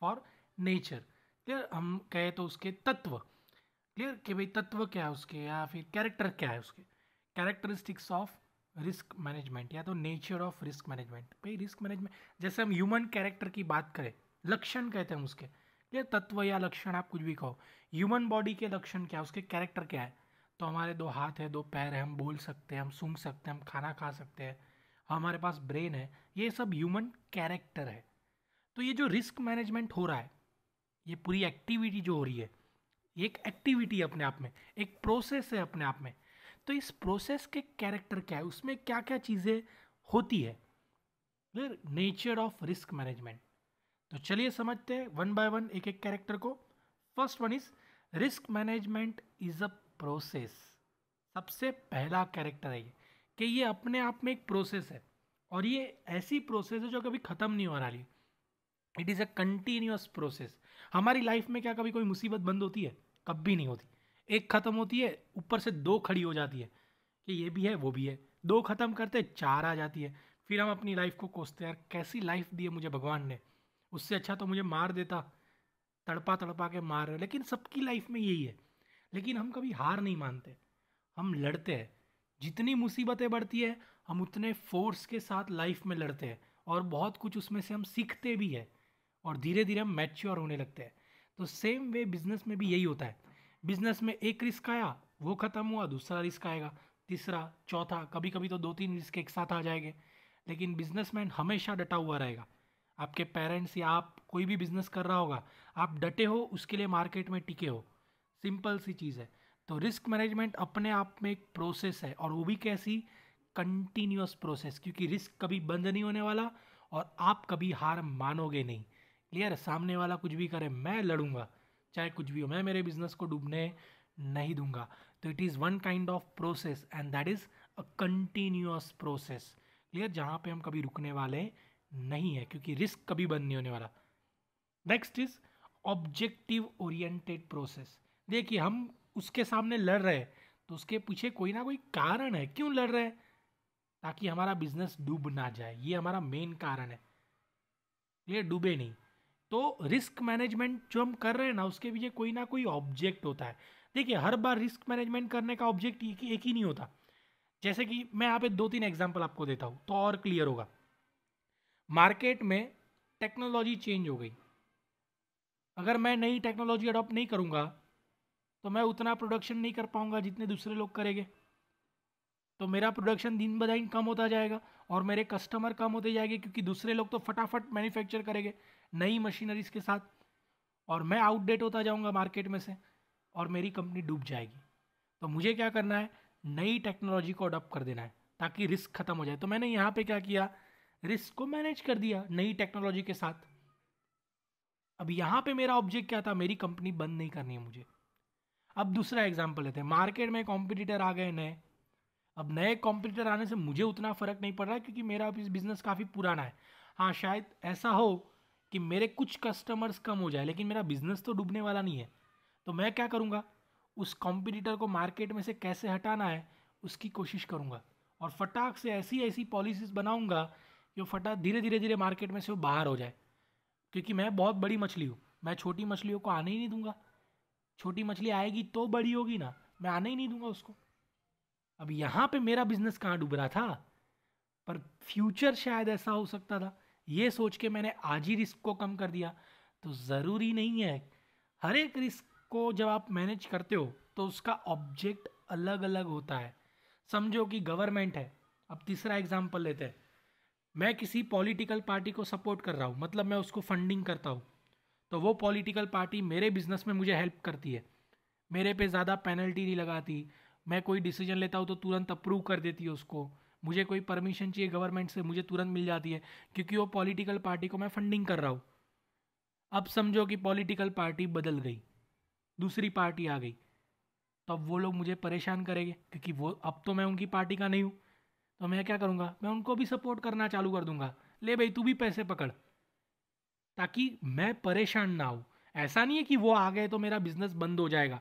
for nature clear हम कहे तो उसके तत्व क्लियर कि भाई तत्व क्या है उसके या फिर कैरेक्टर क्या है उसके कैरेक्टरिस्टिक्स ऑफ रिस्क मैनेजमेंट या तो नेचर ऑफ रिस्क मैनेजमेंट भाई रिस्क मैनेजमेंट जैसे हम ह्यूमन कैरेक्टर की बात करें लक्षण कहते हैं उसके ये तत्व या लक्षण आप कुछ भी कहो ह्यूमन बॉडी के लक्षण क्या उसके कैरेक्टर क्या है तो हमारे दो हाथ है दो पैर है हम बोल सकते हैं हम सूंघ सकते हैं हम खाना खा सकते हैं हमारे पास ब्रेन है ये सब ह्यूमन कैरेक्टर है तो ये जो रिस्क मैनेजमेंट हो रहा है ये पूरी एक्टिविटी जो हो रही है ये एक एक्टिविटी है अपने आप में एक प्रोसेस है अपने आप में तो इस प्रोसेस के कैरेक्टर क्या है उसमें क्या क्या चीज़ें होती है नेचर ऑफ रिस्क मैनेजमेंट तो चलिए समझते हैं वन बाय वन एक एक कैरेक्टर को first one is risk management is a process सबसे पहला कैरेक्टर है ये कि ये अपने आप में एक प्रोसेस है और ये ऐसी प्रोसेस है जो कभी ख़त्म नहीं रहा है it is a continuous process हमारी लाइफ में क्या कभी कोई मुसीबत बंद होती है कभी नहीं होती एक ख़त्म होती है ऊपर से दो खड़ी हो जाती है कि ये भी है वो भी है दो ख़त्म करते चार आ जाती है फिर हम अपनी लाइफ को कोसते हैं यार कैसी लाइफ दी है मुझे भगवान ने उससे अच्छा तो मुझे मार देता तड़पा तड़पा के मार रहे लेकिन सबकी लाइफ में यही है लेकिन हम कभी हार नहीं मानते हम लड़ते हैं जितनी मुसीबतें बढ़ती है हम उतने फोर्स के साथ लाइफ में लड़ते हैं और बहुत कुछ उसमें से हम सीखते भी हैं और धीरे धीरे हम मैच्योर होने लगते हैं तो सेम वे बिजनेस में भी यही होता है बिजनेस में एक रिस्क आया वो ख़त्म हुआ दूसरा रिस्क आएगा तीसरा चौथा कभी कभी तो दो तीन रिस्क एक साथ आ जाएंगे लेकिन बिजनेसमैन हमेशा डटा हुआ रहेगा आपके पेरेंट्स या आप कोई भी बिजनेस कर रहा होगा आप डटे हो उसके लिए मार्केट में टिके हो सिंपल सी चीज़ है तो रिस्क मैनेजमेंट अपने आप में एक प्रोसेस है और वो भी कैसी कंटिन्यूस प्रोसेस क्योंकि रिस्क कभी बंद नहीं होने वाला और आप कभी हार मानोगे नहीं क्लियर सामने वाला कुछ भी करे मैं लड़ूंगा चाहे कुछ भी हो मैं मेरे बिजनेस को डूबने नहीं दूंगा तो it is one kind of process and that is a continuous process clear जहाँ पे हम कभी रुकने वाले नहीं है क्योंकि रिस्क कभी बंद नहीं होने वाला next is objective oriented process देखिए हम उसके सामने लड़ रहे हैं तो उसके पीछे कोई ना कोई कारण है क्यों लड़ रहे हैं ताकि हमारा बिजनेस डूब ना जाए ये हमारा मेन कारण है ये डूबे नहीं तो रिस्क मैनेजमेंट जो हम कर रहे हैं ना उसके पीछे कोई ना कोई ऑब्जेक्ट होता है देखिए हर बार रिस्क मैनेजमेंट करने का ऑब्जेक्ट एक ही नहीं होता जैसे कि मैं यहाँ पे दो तीन एग्जाम्पल आपको देता हूँ तो और क्लियर होगा मार्केट में टेक्नोलॉजी चेंज हो गई अगर मैं नई टेक्नोलॉजी अडॉप्ट नहीं करूँगा तो मैं उतना प्रोडक्शन नहीं कर पाऊँगा जितने दूसरे लोग करेंगे तो मेरा प्रोडक्शन दिन ब दिन कम होता जाएगा और मेरे कस्टमर कम होते जाएंगे क्योंकि दूसरे लोग तो फटाफट मैन्युफैक्चर करेंगे नई मशीनरीज के साथ और मैं आउटडेट होता जाऊँगा मार्केट में से और मेरी कंपनी डूब जाएगी तो मुझे क्या करना है नई टेक्नोलॉजी को अडॉप्ट कर देना है ताकि रिस्क ख़त्म हो जाए तो मैंने यहाँ पे क्या किया रिस्क को मैनेज कर दिया नई टेक्नोलॉजी के साथ अब यहाँ पे मेरा ऑब्जेक्ट क्या था मेरी कंपनी बंद नहीं करनी है मुझे अब दूसरा एग्जाम्पल लेते हैं मार्केट में कॉम्पिटिटर आ गए नए अब नए कॉम्पिटिटर आने से मुझे उतना फ़र्क नहीं पड़ रहा क्योंकि मेरा बिज़नेस काफ़ी पुराना है हाँ शायद ऐसा हो कि मेरे कुछ कस्टमर्स कम हो जाए लेकिन मेरा बिज़नेस तो डूबने वाला नहीं है तो मैं क्या करूँगा उस कॉम्पिटिटर को मार्केट में से कैसे हटाना है उसकी कोशिश करूँगा और फटाक से ऐसी ऐसी पॉलिसीज़ बनाऊँगा जो फटा धीरे धीरे धीरे मार्केट में से वो बाहर हो जाए क्योंकि मैं बहुत बड़ी मछली हूँ मैं छोटी मछलियों को आने ही नहीं दूंगा छोटी मछली आएगी तो बड़ी होगी ना मैं आने ही नहीं दूंगा उसको अब यहाँ पे मेरा बिजनेस कहाँ डूब रहा था पर फ्यूचर शायद ऐसा हो सकता था ये सोच के मैंने आज ही रिस्क को कम कर दिया तो ज़रूरी नहीं है हर एक रिस्क को जब आप मैनेज करते हो तो उसका ऑब्जेक्ट अलग अलग होता है समझो कि गवर्नमेंट है अब तीसरा एग्जाम्पल लेते हैं मैं किसी पॉलिटिकल पार्टी को सपोर्ट कर रहा हूँ मतलब मैं उसको फंडिंग करता हूँ तो वो पॉलिटिकल पार्टी मेरे बिजनेस में मुझे हेल्प करती है मेरे पे ज़्यादा पेनल्टी नहीं लगाती मैं कोई डिसीजन लेता हूँ तो तुरंत अप्रूव कर देती है उसको मुझे कोई परमिशन चाहिए गवर्नमेंट से मुझे तुरंत मिल जाती है क्योंकि वो पॉलिटिकल पार्टी को मैं फंडिंग कर रहा हूँ अब समझो कि पॉलिटिकल पार्टी बदल गई दूसरी पार्टी आ गई तो अब वो लोग मुझे परेशान करेंगे क्योंकि वो अब तो मैं उनकी पार्टी का नहीं हूँ तो मैं क्या करूँगा मैं उनको भी सपोर्ट करना चालू कर दूंगा ले भाई तू भी पैसे पकड़ ताकि मैं परेशान ना हो ऐसा नहीं है कि वो आ गए तो मेरा बिजनेस बंद हो जाएगा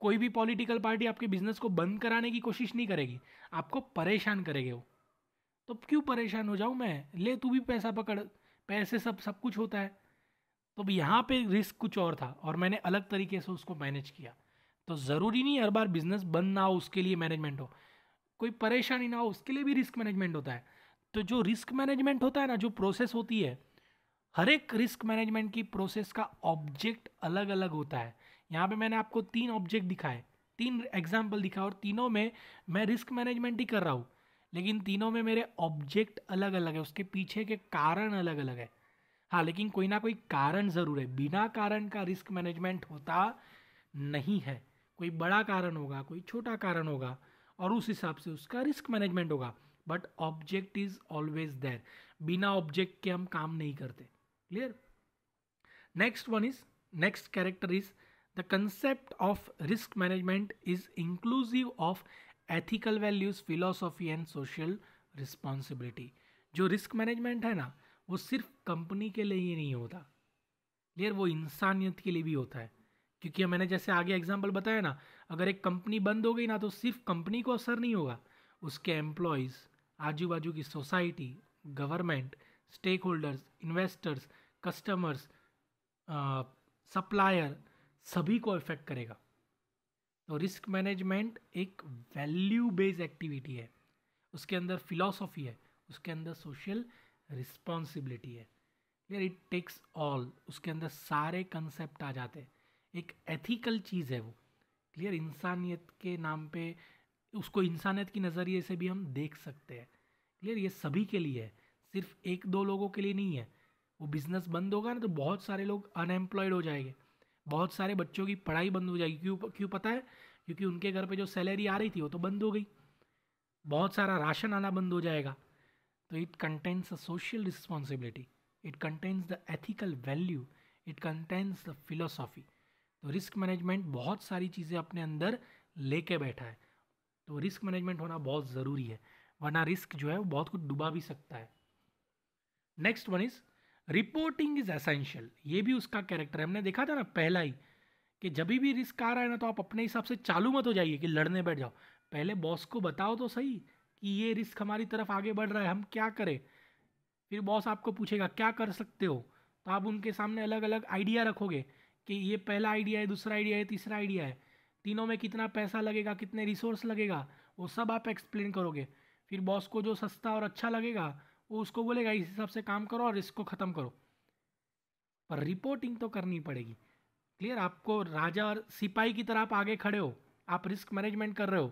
कोई भी पॉलिटिकल पार्टी आपके बिजनेस को बंद कराने की कोशिश नहीं करेगी आपको परेशान करेगी वो तो क्यों परेशान हो जाऊँ मैं ले तू भी पैसा पकड़ पैसे सब सब कुछ होता है तो यहाँ पे रिस्क कुछ और था और मैंने अलग तरीके से उसको मैनेज किया तो ज़रूरी नहीं हर बार बिजनेस बंद ना हो उसके लिए मैनेजमेंट हो कोई परेशानी ना हो उसके लिए भी रिस्क मैनेजमेंट होता है तो जो रिस्क मैनेजमेंट होता है ना जो प्रोसेस होती है हर एक रिस्क मैनेजमेंट की प्रोसेस का ऑब्जेक्ट अलग अलग होता है यहाँ पे मैंने आपको तीन ऑब्जेक्ट दिखाए तीन एग्जाम्पल दिखा और तीनों में मैं रिस्क मैनेजमेंट ही कर रहा हूँ लेकिन तीनों में मेरे ऑब्जेक्ट अलग अलग है उसके पीछे के कारण अलग अलग है हाँ लेकिन कोई ना कोई कारण ज़रूर है बिना कारण का रिस्क मैनेजमेंट होता नहीं है कोई बड़ा कारण होगा कोई छोटा कारण होगा और उस हिसाब से उसका रिस्क मैनेजमेंट होगा but object is always there बिना ऑब्जेक्ट के हम काम नहीं करते clear next one is next character is the concept of risk management is inclusive of ethical values philosophy and social responsibility जो रिस्क मैनेजमेंट है ना वो सिर्फ कंपनी के लिए ही नहीं होता क्लियर वो इंसानियत के लिए भी होता है क्योंकि मैंने जैसे आगे एग्जाम्पल बताया ना अगर एक कंपनी बंद हो गई ना तो सिर्फ कंपनी को असर नहीं होगा उसके एम्प्लॉयज़ आजू बाजू की society government stakeholders investors customers supplier सभी को इफेक्ट करेगा तो रिस्क मैनेजमेंट एक वैल्यू बेस्ड एक्टिविटी है उसके अंदर फिलॉसफी है उसके अंदर सोशल रिस्पॉन्सिबिलिटी है क्लियर इट टेक्स ऑल उसके अंदर सारे कंसेप्ट आ जाते हैं एक एथिकल चीज़ है वो क्लियर इंसानियत के नाम पे उसको इंसानियत की नज़रिए से भी हम देख सकते हैं क्लियर ये सभी के लिए है सिर्फ एक दो लोगों के लिए नहीं है वो बिज़नेस बंद होगा ना तो बहुत सारे लोग अनएम्प्लॉयड हो जाएंगे बहुत सारे बच्चों की पढ़ाई बंद हो जाएगी क्यों क्यों पता है क्योंकि उनके घर पे जो सैलरी आ रही थी वो तो बंद हो गई बहुत सारा राशन आना बंद हो जाएगा तो it contains a social responsibility it contains the ethical value it contains the philosophy तो रिस्क मैनेजमेंट बहुत सारी चीज़ें अपने अंदर लेके बैठा है तो रिस्क मैनेजमेंट होना बहुत ज़रूरी है वरना रिस्क जो है वो बहुत कुछ डुबा भी सकता है next one is reporting is essential ये भी उसका कैरेक्टर है हमने देखा था ना पहला ही कि जब भी रिस्क आ रहा है ना तो आप अपने हिसाब से चालू मत हो जाइए कि लड़ने बैठ जाओ पहले बॉस को बताओ तो सही कि ये रिस्क हमारी तरफ आगे बढ़ रहा है हम क्या करें फिर बॉस आपको पूछेगा क्या कर सकते हो तो आप उनके सामने अलग अलग आइडिया रखोगे कि ये पहला आइडिया है दूसरा आइडिया है तीसरा आइडिया है तीनों में कितना पैसा लगेगा कितने रिसोर्स लगेगा वो सब आप एक्सप्लेन करोगे फिर बॉस को जो सस्ता और अच्छा लगेगा वो उसको बोलेगा इस हिसाब से काम करो और इसको ख़त्म करो पर रिपोर्टिंग तो करनी पड़ेगी क्लियर आपको राजा और सिपाही की तरह आप आगे खड़े हो आप रिस्क मैनेजमेंट कर रहे हो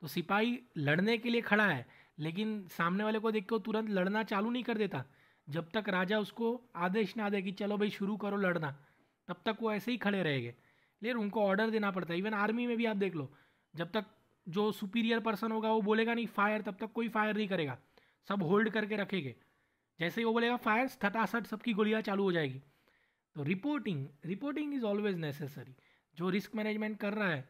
तो सिपाही लड़ने के लिए खड़ा है लेकिन सामने वाले को देख के तुरंत लड़ना चालू नहीं कर देता जब तक राजा उसको आदेश ना दे कि चलो भाई शुरू करो लड़ना तब तक वो ऐसे ही खड़े रहेंगे लेकिन उनको ऑर्डर देना पड़ता है इवन आर्मी में भी आप देख लो जब तक जो सुपीरियर पर्सन होगा वो बोलेगा नहीं फायर तब तक कोई फायर नहीं करेगा सब होल्ड करके रखेंगे जैसे ही वो बोलेगा फायर थटासट सबकी गोलियाँ चालू हो जाएगी तो reporting reporting is always necessary जो रिस्क मैनेजमेंट कर रहा है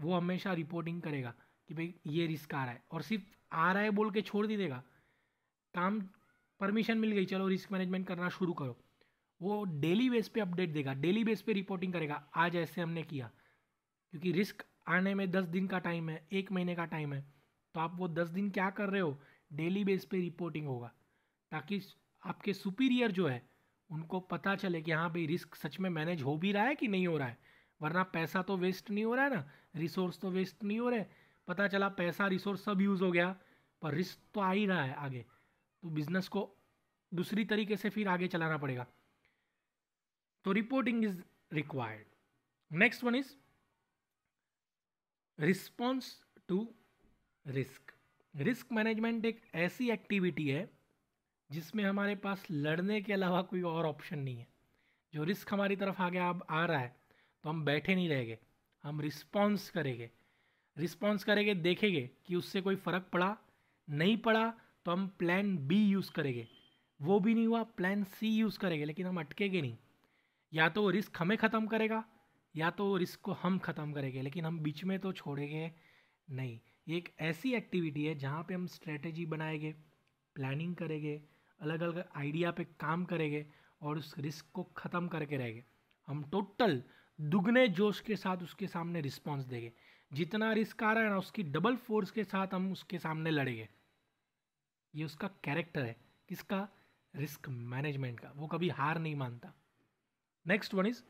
वो हमेशा रिपोर्टिंग करेगा कि भाई ये रिस्क आ रहा है और सिर्फ आ रहा है बोल के छोड़ दी देगा काम परमिशन मिल गई चलो रिस्क मैनेजमेंट करना शुरू करो वो डेली बेस पे अपडेट देगा डेली बेस पे रिपोर्टिंग करेगा आज ऐसे हमने किया क्योंकि रिस्क आने में दस दिन का टाइम है एक महीने का टाइम है तो आप वो दस दिन क्या कर रहे हो डेली बेस पे रिपोर्टिंग होगा ताकि आपके सुपीरियर जो है उनको पता चले कि हाँ भाई रिस्क सच में मैनेज हो भी रहा है कि नहीं हो रहा है वरना पैसा तो वेस्ट नहीं हो रहा है ना रिसोर्स तो वेस्ट नहीं हो रहे पता चला पैसा रिसोर्स सब यूज़ हो गया पर रिस्क तो आ ही रहा है आगे तो बिज़नेस को दूसरी तरीके से फिर आगे चलाना पड़ेगा तो reporting is required next one is response to risk risk management एक ऐसी एक्टिविटी है जिसमें हमारे पास लड़ने के अलावा कोई और ऑप्शन नहीं है जो रिस्क हमारी तरफ आगे अब आ रहा है तो हम बैठे नहीं रहेंगे हम रिस्पॉन्स करेंगे रिस्पॉन्स करेंगे देखेंगे कि उससे कोई फ़र्क पड़ा नहीं पड़ा तो हम प्लान बी यूज़ करेंगे वो भी नहीं हुआ प्लान सी यूज़ करेंगे लेकिन हम अटकेंगे नहीं या तो रिस्क हमें ख़त्म करेगा या तो रिस्क को हम ख़त्म करेंगे लेकिन हम बीच में तो छोड़ेंगे नहीं ये एक ऐसी एक्टिविटी है जहाँ पे हम स्ट्रेटजी बनाएंगे प्लानिंग करेंगे अलग अलग आइडिया पे काम करेंगे और उस रिस्क को ख़त्म करके रहेंगे हम टोटल दुगने जोश के साथ उसके सामने रिस्पॉन्स देंगे जितना रिस्क आ रहा है ना उसकी डबल फोर्स के साथ हम उसके सामने लड़ेंगे ये उसका कैरेक्टर है किसका रिस्क मैनेजमेंट का वो कभी हार नहीं मानता next one is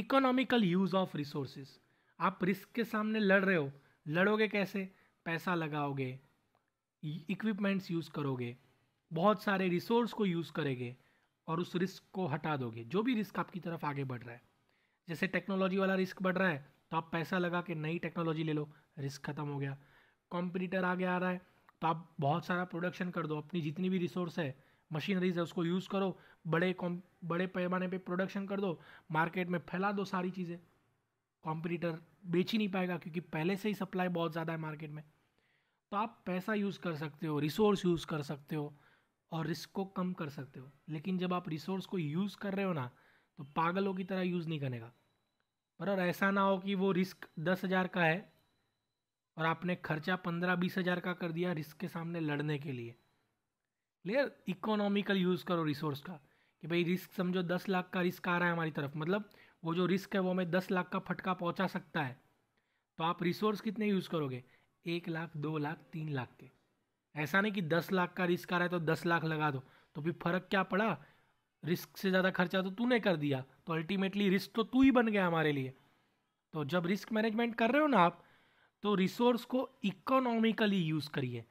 economical use of resources आप रिस्क के सामने लड़ रहे हो लड़ोगे कैसे पैसा लगाओगे इक्विपमेंट्स यूज़ करोगे बहुत सारे रिसोर्स को यूज़ करेंगे और उस रिस्क को हटा दोगे जो भी रिस्क आपकी तरफ आगे बढ़ रहा है जैसे टेक्नोलॉजी वाला रिस्क बढ़ रहा है तो आप पैसा लगा के नई टेक्नोलॉजी ले लो रिस्क ख़त्म हो गया कॉम्पिटिटर आगे आ रहा है तो आप बहुत सारा प्रोडक्शन कर दो अपनी जितनी भी रिसोर्स है मशीनरीज है उसको यूज़ करो बड़े कॉम बड़े पैमाने पे प्रोडक्शन कर दो मार्केट में फैला दो सारी चीज़ें कॉम्पिटिटर बेच ही नहीं पाएगा क्योंकि पहले से ही सप्लाई बहुत ज़्यादा है मार्केट में तो आप पैसा यूज़ कर सकते हो रिसोर्स यूज़ कर सकते हो और रिस्क को कम कर सकते हो लेकिन जब आप रिसोर्स को यूज़ कर रहे हो ना तो पागलों की तरह यूज़ नहीं करेगा और ऐसा ना हो कि वो रिस्क दस हज़ार का है और आपने खर्चा पंद्रह बीस हज़ार का कर दिया रिस्क के सामने लड़ने के लिए क्लियर इकोनॉमिकल यूज़ करो रिसोर्स का कि भाई रिस्क समझो दस लाख का रिस्क आ रहा है हमारी तरफ मतलब वो जो रिस्क है वो हमें दस लाख का फटका पहुंचा सकता है तो आप रिसोर्स कितने यूज़ करोगे एक लाख दो लाख तीन लाख के ऐसा नहीं कि दस लाख का रिस्क आ रहा है तो दस लाख लगा दो तो फिर फ़र्क क्या पड़ा रिस्क से ज़्यादा खर्चा तो तूने कर दिया तो अल्टीमेटली रिस्क तो तू ही बन गया हमारे लिए तो जब रिस्क मैनेजमेंट कर रहे हो ना आप तो रिसोर्स को इकोनॉमिकली यूज़ करिए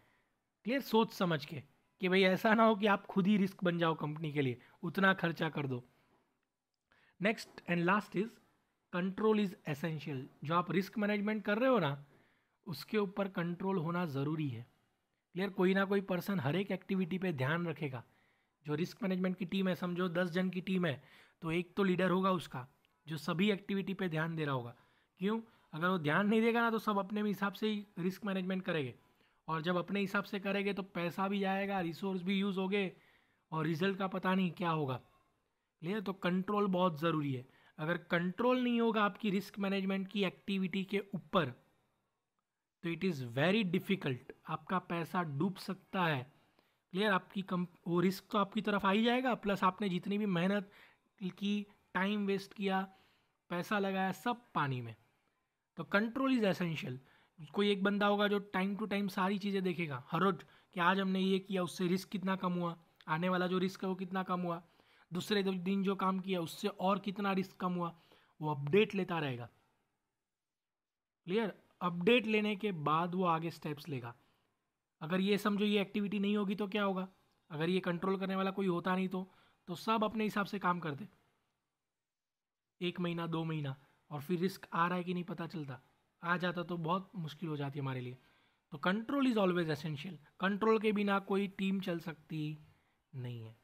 क्लियर सोच समझ के कि भाई ऐसा ना हो कि आप खुद ही रिस्क बन जाओ कंपनी के लिए उतना खर्चा कर दो next and last is control is essential जो आप रिस्क मैनेजमेंट कर रहे हो ना उसके ऊपर कंट्रोल होना ज़रूरी है क्लियर कोई ना कोई पर्सन हर एक एक्टिविटी पे ध्यान रखेगा जो रिस्क मैनेजमेंट की टीम है समझो दस जन की टीम है तो एक तो लीडर होगा उसका जो सभी एक्टिविटी पे ध्यान दे रहा होगा क्यों अगर वो ध्यान नहीं देगा ना तो सब अपने हिसाब से ही रिस्क मैनेजमेंट करेंगे और जब अपने हिसाब से करेंगे तो पैसा भी जाएगा रिसोर्स भी यूज़ हो गए और रिजल्ट का पता नहीं क्या होगा क्लियर तो कंट्रोल बहुत ज़रूरी है अगर कंट्रोल नहीं होगा आपकी रिस्क मैनेजमेंट की एक्टिविटी के ऊपर तो इट इज़ वेरी डिफ़िकल्ट आपका पैसा डूब सकता है क्लियर आपकी कम वो रिस्क तो आपकी तरफ आ ही जाएगा प्लस आपने जितनी भी मेहनत की टाइम वेस्ट किया पैसा लगाया सब पानी में तो कंट्रोल इज़ एसेंशियल कोई एक बंदा होगा जो टाइम टू टाइम सारी चीज़ें देखेगा हर रोज कि आज हमने ये किया उससे रिस्क कितना कम हुआ आने वाला जो रिस्क है वो कितना कम हुआ दूसरे दिन जो काम किया उससे और कितना रिस्क कम हुआ वो अपडेट लेता रहेगा क्लियर अपडेट लेने के बाद वो आगे स्टेप्स लेगा अगर ये समझो ये एक्टिविटी नहीं होगी तो क्या होगा अगर ये कंट्रोल करने वाला कोई होता नहीं तो तो सब अपने हिसाब से काम करते एक महीना दो महीना और फिर रिस्क आ रहा है कि नहीं पता चलता आ जाता तो बहुत मुश्किल हो जाती हमारे लिए तो control is always essential control के बिना कोई टीम चल सकती नहीं है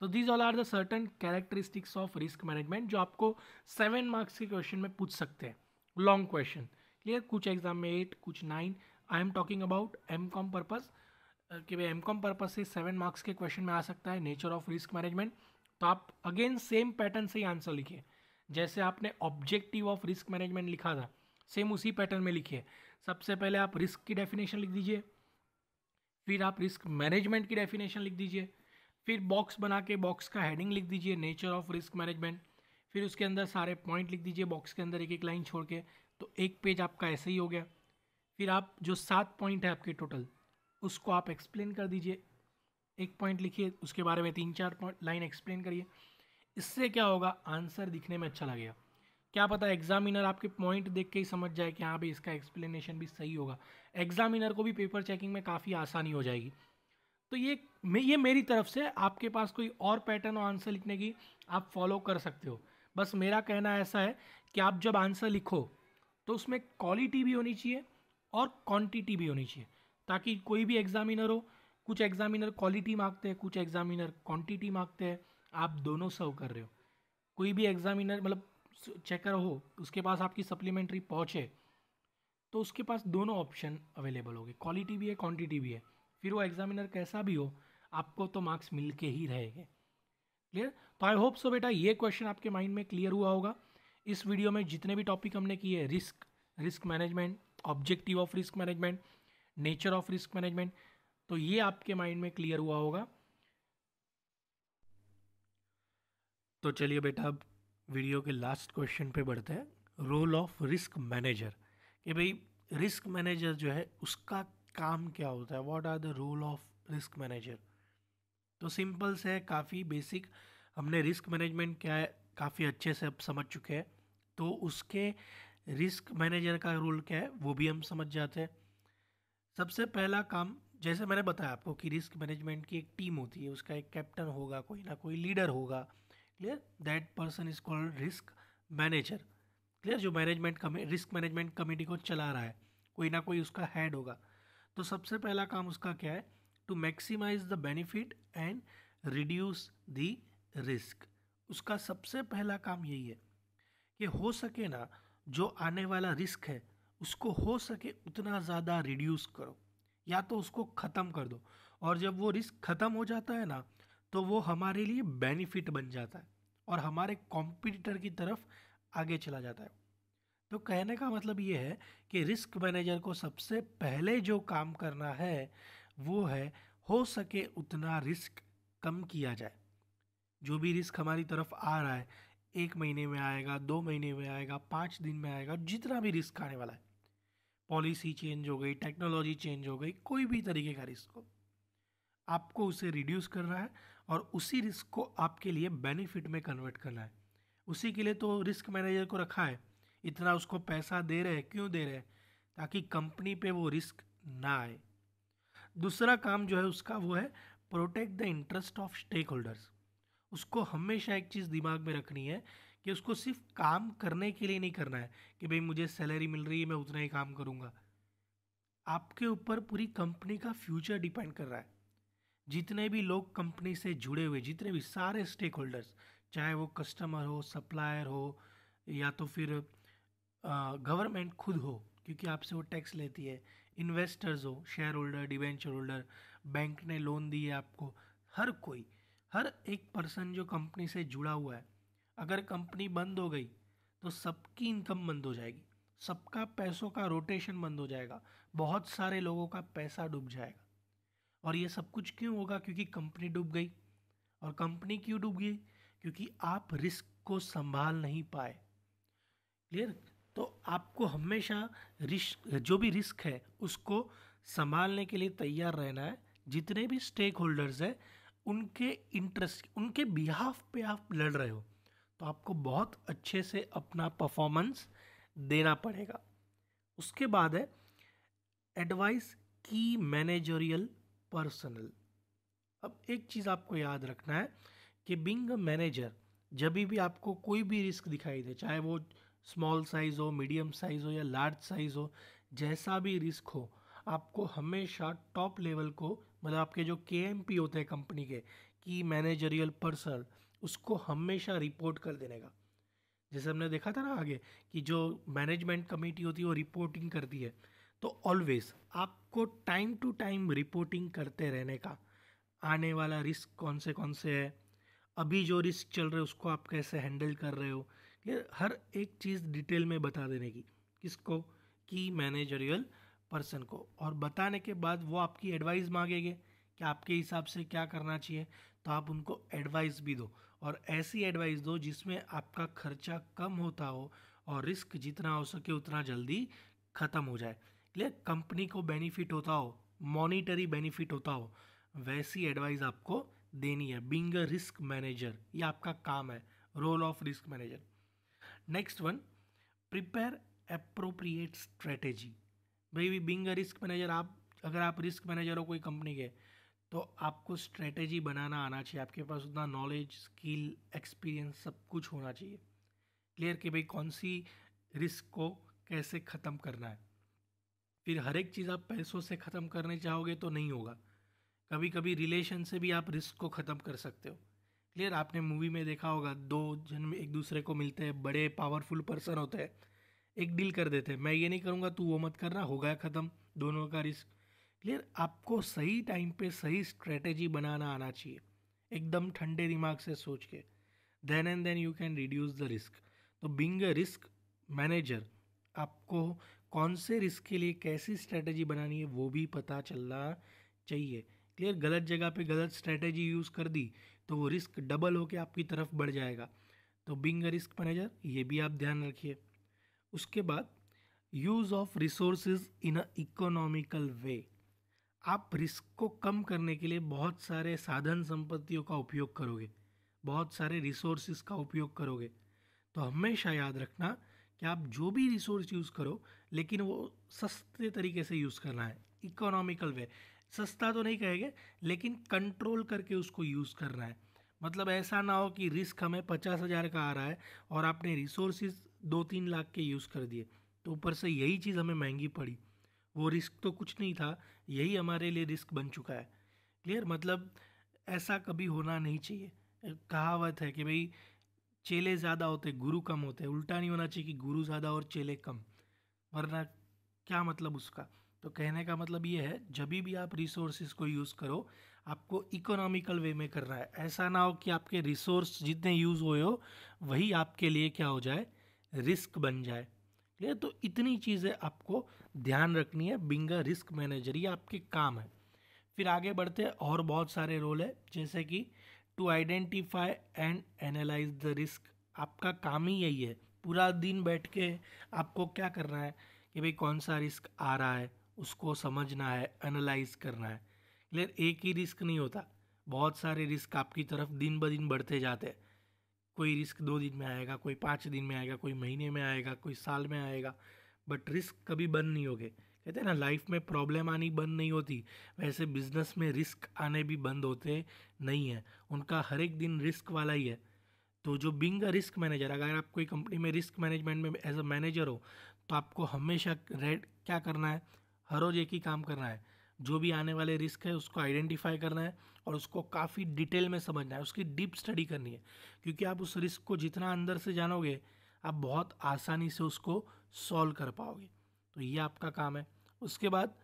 तो these all are the certain characteristics of risk management जो आपको सेवन मार्क्स के क्वेश्चन में पूछ सकते हैं लॉन्ग क्वेश्चन क्लियर कुछ एग्जाम में एट कुछ nine I am talking about M Com purpose कि भाई एम कॉम पर्पज से सेवन मार्क्स के क्वेश्चन में आ सकता है नेचर ऑफ रिस्क मैनेजमेंट तो आप अगेन सेम पैटर्न से ही आंसर लिखिए जैसे आपने ऑब्जेक्टिव ऑफ रिस्क मैनेजमेंट लिखा था सेम उसी पैटर्न में लिखिए सबसे पहले आप रिस्क की डेफिनेशन लिख दीजिए फिर आप रिस्क मैनेजमेंट की डेफिनेशन लिख दीजिए फिर बॉक्स बना के बॉक्स का हेडिंग लिख दीजिए नेचर ऑफ रिस्क मैनेजमेंट फिर उसके अंदर सारे पॉइंट लिख दीजिए बॉक्स के अंदर एक एक लाइन छोड़ के तो एक पेज आपका ऐसे ही हो गया फिर आप जो सात पॉइंट है आपके टोटल उसको आप एक्सप्लेन कर दीजिए एक पॉइंट लिखिए उसके बारे में तीन चार पॉइंट लाइन एक्सप्लेन करिए इससे क्या होगा आंसर दिखने में अच्छा लगेगा क्या पता एग्जामिनर आपके पॉइंट देख के ही समझ जाए कि हाँ भाई इसका एक्सप्लेनेशन भी सही होगा एग्जामिनर को भी पेपर चेकिंग में काफ़ी आसानी हो जाएगी तो ये ये मेरी तरफ से आपके पास कोई और पैटर्न और आंसर लिखने की आप फॉलो कर सकते हो बस मेरा कहना ऐसा है कि आप जब आंसर लिखो तो उसमें क्वालिटी भी होनी चाहिए और क्वांटिटी भी होनी चाहिए ताकि कोई भी एग्जामिनर हो कुछ एग्जामिनर क्वालिटी मांगते हैं कुछ एग्जामिनर क्वांटिटी मांगते हैं आप दोनों सर्व कर रहे हो कोई भी एग्जामिनर मतलब चेकर हो उसके पास आपकी सप्लीमेंट्री पहुँचे तो उसके पास दोनों ऑप्शन अवेलेबल होगी क्वालिटी भी है क्वांटिटी भी है फिर वो एग्जामिनर कैसा भी हो आपको तो मार्क्स मिल के ही रहेंगे क्लियर तो आई होप सो बेटा ये क्वेश्चन आपके माइंड में क्लियर हुआ होगा इस वीडियो में जितने भी टॉपिक हमने किए risk risk management objective of risk management nature of risk management तो ये आपके माइंड में क्लियर हुआ होगा तो चलिए बेटा अब वीडियो के लास्ट क्वेश्चन पे बढ़ते हैं रोल ऑफ रिस्क मैनेजर कि भाई रिस्क मैनेजर जो है उसका काम क्या होता है what are the role of risk manager तो सिंपल से है काफ़ी बेसिक हमने रिस्क मैनेजमेंट क्या है काफ़ी अच्छे से अब समझ चुके हैं तो उसके रिस्क मैनेजर का रोल क्या है वो भी हम समझ जाते हैं सबसे पहला काम जैसे मैंने बताया आपको कि रिस्क मैनेजमेंट की एक टीम होती है उसका एक कैप्टन होगा कोई ना कोई लीडर होगा clear that person is called risk manager clear जो मैनेजमेंट रिस्क मैनेजमेंट कमेटी को चला रहा है कोई ना कोई उसका हेड होगा तो सबसे पहला काम उसका क्या है to maximise the benefit and reduce the risk उसका सबसे पहला काम यही है कि हो सके ना जो आने वाला रिस्क है उसको हो सके उतना ज़्यादा रिड्यूस करो या तो उसको ख़त्म कर दो और जब वो रिस्क ख़त्म हो जाता है ना तो वो हमारे लिए बेनिफिट बन जाता है और हमारे कॉम्पिटिटर की तरफ आगे चला जाता है तो कहने का मतलब ये है कि रिस्क मैनेजर को सबसे पहले जो काम करना है वो है हो सके उतना रिस्क कम किया जाए जो भी रिस्क हमारी तरफ आ रहा है एक महीने में आएगा दो महीने में आएगा पाँच दिन में आएगा जितना भी रिस्क आने वाला है पॉलिसी चेंज हो गई टेक्नोलॉजी चेंज हो गई कोई भी तरीके का रिस्क हो आपको उसे रिड्यूस करना है और उसी रिस्क को आपके लिए बेनिफिट में कन्वर्ट करना है उसी के लिए तो रिस्क मैनेजर को रखा है इतना उसको पैसा दे रहे हैं क्यों दे रहे हैं ताकि कंपनी पे वो रिस्क ना आए दूसरा काम जो है उसका वो है protect the interest of stakeholders उसको हमेशा एक चीज़ दिमाग में रखनी है कि उसको सिर्फ काम करने के लिए नहीं करना है कि भाई मुझे सैलरी मिल रही है मैं उतना ही काम करूँगा आपके ऊपर पूरी कंपनी का फ्यूचर डिपेंड कर रहा है जितने भी लोग कंपनी से जुड़े हुए जितने भी सारे स्टेक होल्डर्स चाहे वो कस्टमर हो सप्लायर हो या तो फिर गवर्नमेंट खुद हो क्योंकि आपसे वो टैक्स लेती है इन्वेस्टर्स हो shareholder debenture holder bank ने लोन दिए है आपको हर कोई हर एक पर्सन जो कंपनी से जुड़ा हुआ है अगर कंपनी बंद हो गई तो सबकी इनकम बंद हो जाएगी सबका पैसों का रोटेशन बंद हो जाएगा बहुत सारे लोगों का पैसा डूब जाएगा और ये सब कुछ क्यों होगा क्योंकि कंपनी डूब गई और कंपनी क्यों डूब गई क्योंकि आप रिस्क को संभाल नहीं पाए क्लियर तो आपको हमेशा रिस्क जो भी रिस्क है उसको संभालने के लिए तैयार रहना है जितने भी स्टेक होल्डर्स हैं उनके इंटरेस्ट उनके बिहाफ पे आप लड़ रहे हो तो आपको बहुत अच्छे से अपना परफॉर्मेंस देना पड़ेगा उसके बाद है एडवाइस की मैनेजरियल पर्सनल अब एक चीज़ आपको याद रखना है कि बिंग अ मैनेजर जब भी आपको कोई भी रिस्क दिखाई दे चाहे वो स्मॉल साइज़ हो मीडियम साइज़ हो या लार्ज साइज़ हो जैसा भी रिस्क हो आपको हमेशा टॉप लेवल को मतलब आपके जो के होते हैं कंपनी के की मैनेजरियल पर्सनल उसको हमेशा रिपोर्ट कर देने का जैसे हमने देखा था ना आगे कि जो मैनेजमेंट कमेटी होती है वो रिपोर्टिंग करती है तो ऑलवेज आपको टाइम टू टाइम रिपोर्टिंग करते रहने का आने वाला रिस्क कौन से कौन से है अभी जो रिस्क चल रहे उसको आप कैसे हैंडल कर रहे हो ये हर एक चीज़ डिटेल में बता देने की किसको की मैनेजरियल पर्सन को और बताने के बाद वो आपकी एडवाइस मांगेंगे कि आपके हिसाब से क्या करना चाहिए तो आप उनको एडवाइस भी दो और ऐसी एडवाइस दो जिसमें आपका खर्चा कम होता हो और रिस्क जितना हो सके उतना जल्दी ख़त्म हो जाए इसलिए कंपनी को बेनिफिट होता हो मॉनिटरी बेनिफिट होता हो वैसी एडवाइस आपको देनी है बींग अ रिस्क मैनेजर ये आपका काम है role of risk manager next one prepare appropriate strategy भाई बींग अ रिस्क मैनेजर आप अगर आप रिस्क मैनेजर हो कोई कंपनी के तो आपको स्ट्रेटेजी बनाना आना चाहिए आपके पास उतना नॉलेज स्किल एक्सपीरियंस सब कुछ होना चाहिए क्लियर कि भाई कौन सी रिस्क को कैसे ख़त्म करना है फिर हर एक चीज़ आप पैसों से ख़त्म करने चाहोगे तो नहीं होगा कभी कभी रिलेशन से भी आप रिस्क को ख़त्म कर सकते हो क्लियर आपने मूवी में देखा होगा दो जन एक दूसरे को मिलते हैं बड़े पावरफुल पर्सन होते हैं एक डील कर देते हैं मैं ये नहीं करूँगा तू वो मत करना होगा ख़त्म दोनों का रिस्क क्लियर आपको सही टाइम पे सही स्ट्रेटेजी बनाना आना चाहिए एकदम ठंडे दिमाग से सोच के then and then you can reduce the risk तो बिंग अ रिस्क मैनेजर आपको कौन से रिस्क के लिए कैसी स्ट्रैटेजी बनानी है वो भी पता चलना चाहिए क्लियर गलत जगह पे गलत स्ट्रैटेजी यूज़ कर दी तो वो रिस्क डबल होकर आपकी तरफ बढ़ जाएगा तो बिंग रिस्क मैनेजर ये भी आप ध्यान रखिए उसके बाद use of resource in a economical way आप रिस्क को कम करने के लिए बहुत सारे साधन संपत्तियों का उपयोग करोगे बहुत सारे रिसोर्सिस का उपयोग करोगे तो हमेशा याद रखना कि आप जो भी रिसोर्स यूज़ करो लेकिन वो सस्ते तरीके से यूज़ करना है इकोनॉमिकल वे सस्ता तो नहीं कहेंगे लेकिन कंट्रोल करके उसको यूज़ करना है मतलब ऐसा ना हो कि रिस्क हमें पचास हज़ार का आ रहा है और आपने रिसोर्सेज दो तीन लाख के यूज़ कर दिए तो ऊपर से यही चीज़ हमें महंगी पड़ी वो रिस्क तो कुछ नहीं था यही हमारे लिए रिस्क बन चुका है क्लियर मतलब ऐसा कभी होना नहीं चाहिए कहावत है कि भाई चेले ज़्यादा होते गुरु कम होते उल्टा नहीं होना चाहिए कि गुरु ज़्यादा और चेले कम वरना क्या मतलब उसका तो कहने का मतलब ये है जब भी आप रिसोर्सेज को यूज़ करो आपको इकोनॉमिकल वे में करना है ऐसा ना हो कि आपके रिसोर्स जितने यूज़ हुए हो वही आपके लिए क्या हो जाए रिस्क बन जाए क्लियर तो इतनी चीज़ें आपको ध्यान रखनी है बिंगा रिस्क मैनेजर ये आपके काम है फिर आगे बढ़ते और बहुत सारे रोल है जैसे कि to identify and analyse the risk आपका काम ही यही है पूरा दिन बैठ के आपको क्या करना है कि भाई कौन सा रिस्क आ रहा है उसको समझना है एनालाइज करना है क्लियर एक ही रिस्क नहीं होता बहुत सारे रिस्क आपकी तरफ दिन ब दिन बढ़ते जाते हैं कोई रिस्क दो दिन में आएगा कोई पाँच दिन में आएगा कोई महीने में आएगा कोई साल में आएगा बट रिस्क कभी बंद नहीं होगे कहते हैं ना लाइफ में प्रॉब्लम आनी बंद नहीं होती वैसे बिजनेस में रिस्क आने भी बंद होते नहीं हैं उनका हर एक दिन रिस्क वाला ही है तो जो बिंग अ रिस्क मैनेजर अगर आप कोई कंपनी में रिस्क मैनेजमेंट में एज अ मैनेजर हो तो आपको हमेशा रेड क्या करना है हर रोज एक ही काम करना है जो भी आने वाले रिस्क है उसको आइडेंटिफाई करना है और उसको काफ़ी डिटेल में समझना है उसकी डीप स्टडी करनी है क्योंकि आप उस रिस्क को जितना अंदर से जानोगे आप बहुत आसानी से उसको सॉल्व कर पाओगे तो ये आपका काम है उसके बाद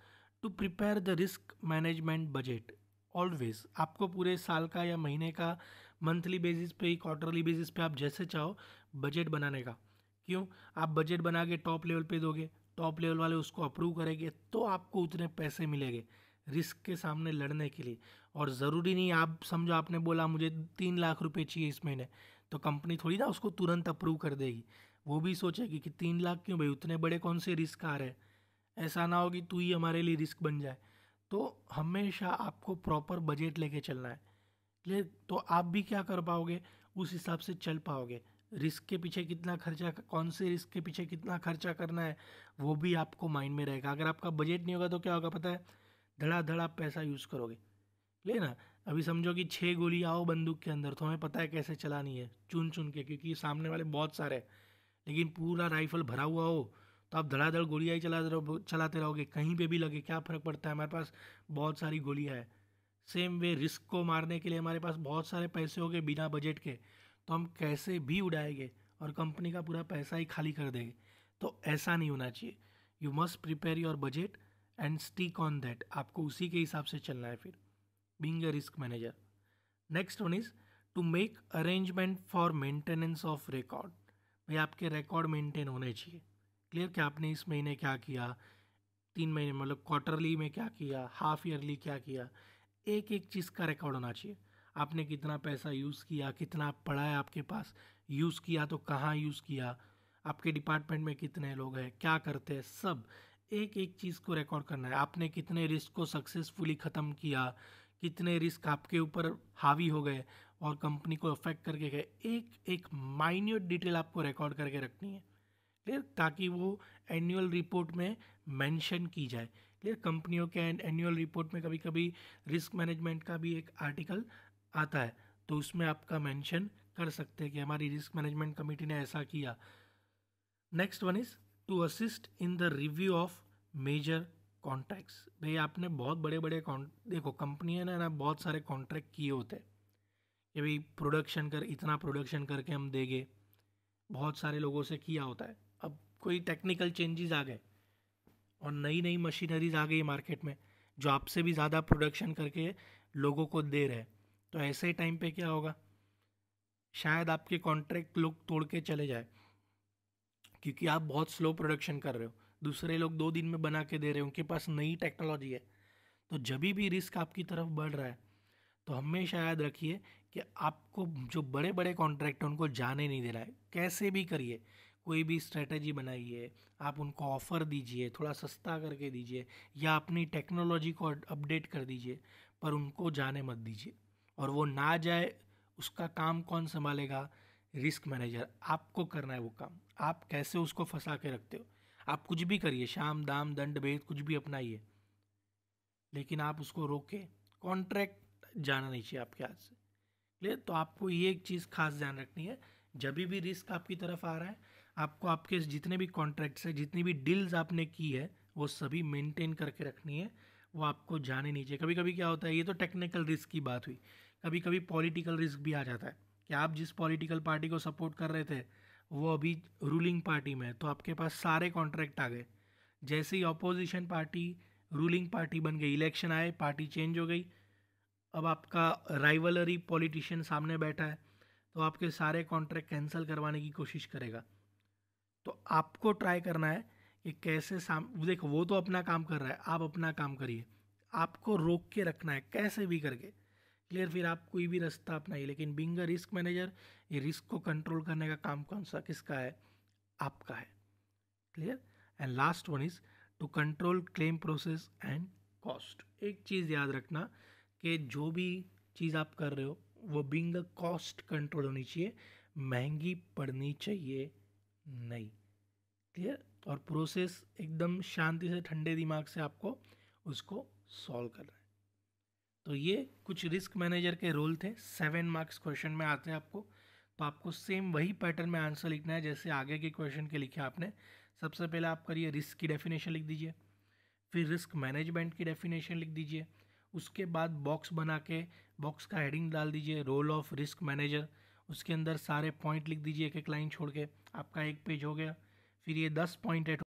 to prepare the risk management budget always आपको पूरे साल का या महीने का मंथली बेसिस पे क्वार्टरली बेसिस पे आप जैसे चाहो बजट बनाने का क्यों आप बजट बना के टॉप लेवल पे दोगे टॉप लेवल वाले उसको अप्रूव करेंगे तो आपको उतने पैसे मिलेंगे रिस्क के सामने लड़ने के लिए और ज़रूरी नहीं आप समझो आपने बोला मुझे तीन लाख रुपए चाहिए इस महीने तो कंपनी थोड़ी ना उसको तुरंत अप्रूव कर देगी वो भी सोचेगी कि तीन लाख क्यों भाई उतने बड़े कौन से रिस्क आ रहे हैं ऐसा ना हो कि तू ही हमारे लिए रिस्क बन जाए तो हमेशा आपको प्रॉपर बजट लेके चलना है ले तो आप भी क्या कर पाओगे उस हिसाब से चल पाओगे रिस्क के पीछे कितना खर्चा कौन से रिस्क के पीछे कितना खर्चा करना है वो भी आपको माइंड में रहेगा अगर आपका बजट नहीं होगा तो क्या होगा पता है धड़ाधड़ आप पैसा यूज़ करोगे ना अभी समझो कि छः गोली आओ बंदूक के अंदर तो हमें पता है कैसे चलानी है चुन चुन के क्योंकि सामने वाले बहुत सारे हैं लेकिन पूरा राइफल भरा हुआ हो तो आप धड़ाधड़ गोलियाँ ही चला चलाते रहोगे कहीं पे भी लगे क्या फ़र्क पड़ता है हमारे पास बहुत सारी गोलियाँ हैं सेम वे रिस्क को मारने के लिए हमारे पास बहुत सारे पैसे हो गए बिना बजट के तो हम कैसे भी उड़ाएंगे और कंपनी का पूरा पैसा ही खाली कर देंगे तो ऐसा नहीं होना चाहिए you must prepare your budget and stick on that आपको उसी के हिसाब से चलना है फिर being a risk manager next one is to make arrangement for maintenance of record भाई आपके रिकॉर्ड मेंटेन होने चाहिए क्लियर कि आपने इस महीने क्या किया तीन महीने मतलब क्वार्टरली में क्या किया हाफ ईयरली क्या किया एक एक चीज़ का रिकॉर्ड होना चाहिए आपने कितना पैसा यूज़ किया कितना पड़ा है आपके पास यूज़ किया तो कहाँ यूज़ किया आपके डिपार्टमेंट में कितने लोग हैं क्या करते हैं सब एक एक चीज़ को रिकॉर्ड करना है आपने कितने रिस्क को सक्सेसफुली ख़त्म किया कितने रिस्क आपके ऊपर हावी हो गए और कंपनी को अफेक्ट करके गए एक एक माइन्यूट डिटेल आपको रिकॉर्ड करके रखनी है क्लियर ताकि वो एनुअल रिपोर्ट में मेंशन की जाए क्लियर कंपनियों के एनुअल रिपोर्ट में कभी कभी रिस्क मैनेजमेंट का भी एक आर्टिकल आता है तो उसमें आपका मेंशन कर सकते हैं कि हमारी रिस्क मैनेजमेंट कमेटी ने ऐसा किया next one is to assist in the review of major contracts भाई आपने बहुत बड़े बड़े देखो कंपनियों ने ना बहुत सारे कॉन्ट्रैक्ट किए होते हैं कि भाई प्रोडक्शन कर इतना प्रोडक्शन करके हम देंगे बहुत सारे लोगों से किया होता है अब कोई टेक्निकल चेंजेस आ गए और नई नई मशीनरीज आ गई मार्केट में जो आपसे भी ज़्यादा प्रोडक्शन करके लोगों को दे रहे तो ऐसे टाइम पे क्या होगा शायद आपके कॉन्ट्रैक्ट लोग तोड़ के चले जाए क्योंकि आप बहुत स्लो प्रोडक्शन कर रहे हो दूसरे लोग दो दिन में बना के दे रहे हो उनके पास नई टेक्नोलॉजी है तो जब भी रिस्क आपकी तरफ बढ़ रहा है तो हमेशा याद रखिए कि आपको जो बड़े बड़े कॉन्ट्रैक्ट हैं उनको जाने नहीं दे रहा है कैसे भी करिए कोई भी स्ट्रेटजी बनाइए आप उनको ऑफ़र दीजिए थोड़ा सस्ता करके दीजिए या अपनी टेक्नोलॉजी को अपडेट कर दीजिए पर उनको जाने मत दीजिए और वो ना जाए उसका काम कौन संभालेगा रिस्क मैनेजर आपको करना है वो काम आप कैसे उसको फंसा के रखते हो आप कुछ भी करिए शाम दाम दंड भेद कुछ भी अपनाइए लेकिन आप उसको रोके कॉन्ट्रैक्ट जाना नहीं चाहिए आपके हाथ से क्लियर तो आपको ये एक चीज़ खास ध्यान रखनी है जब भी रिस्क आपकी तरफ आ रहा है आपको आपके जितने भी कॉन्ट्रैक्ट्स हैं जितनी भी डील्स आपने की है वो सभी मेंटेन करके रखनी है वो आपको जाने नहीं चाहिए कभी कभी क्या होता है ये तो टेक्निकल रिस्क की बात हुई कभी कभी पॉलिटिकल रिस्क भी आ जाता है कि आप जिस पॉलिटिकल पार्टी को सपोर्ट कर रहे थे वो अभी रूलिंग पार्टी में है तो आपके पास सारे कॉन्ट्रैक्ट आ गए जैसे ही अपोजिशन पार्टी रूलिंग पार्टी बन गई इलेक्शन आए पार्टी चेंज हो गई अब आपका राइवलरी पॉलिटिशियन सामने बैठा है तो आपके सारे कॉन्ट्रैक्ट कैंसिल करवाने की कोशिश करेगा तो आपको ट्राई करना है कि कैसे साम देखो वो तो अपना काम कर रहा है आप अपना काम करिए आपको रोक के रखना है कैसे भी करके क्लियर फिर आप कोई भी रास्ता अपनाइए लेकिन बिंग अ रिस्क मैनेजर ये रिस्क को कंट्रोल करने का काम कौन सा किसका है आपका है clear and last one is to control claim process and cost एक चीज़ याद रखना कि जो भी चीज़ आप कर रहे हो वो बिंग कॉस्ट कंट्रोल होनी चाहिए महंगी पड़नी चाहिए नहीं सकती है और प्रोसेस एकदम शांति से ठंडे दिमाग से आपको उसको सॉल्व करना है तो ये कुछ रिस्क मैनेजर के रोल थे सेवन मार्क्स क्वेश्चन में आते हैं आपको तो आपको सेम वही पैटर्न में आंसर लिखना है जैसे आगे के क्वेश्चन के लिखे आपने सबसे पहले आप करिए रिस्क की डेफिनेशन लिख दीजिए फिर रिस्क मैनेजमेंट की डेफिनेशन लिख दीजिए उसके बाद बॉक्स बना के बॉक्स का हेडिंग डाल दीजिए रोल ऑफ रिस्क मैनेजर उसके अंदर सारे पॉइंट लिख दीजिए एक एक लाइन छोड़ के आपका एक पेज हो गया फिर ये दस पॉइंट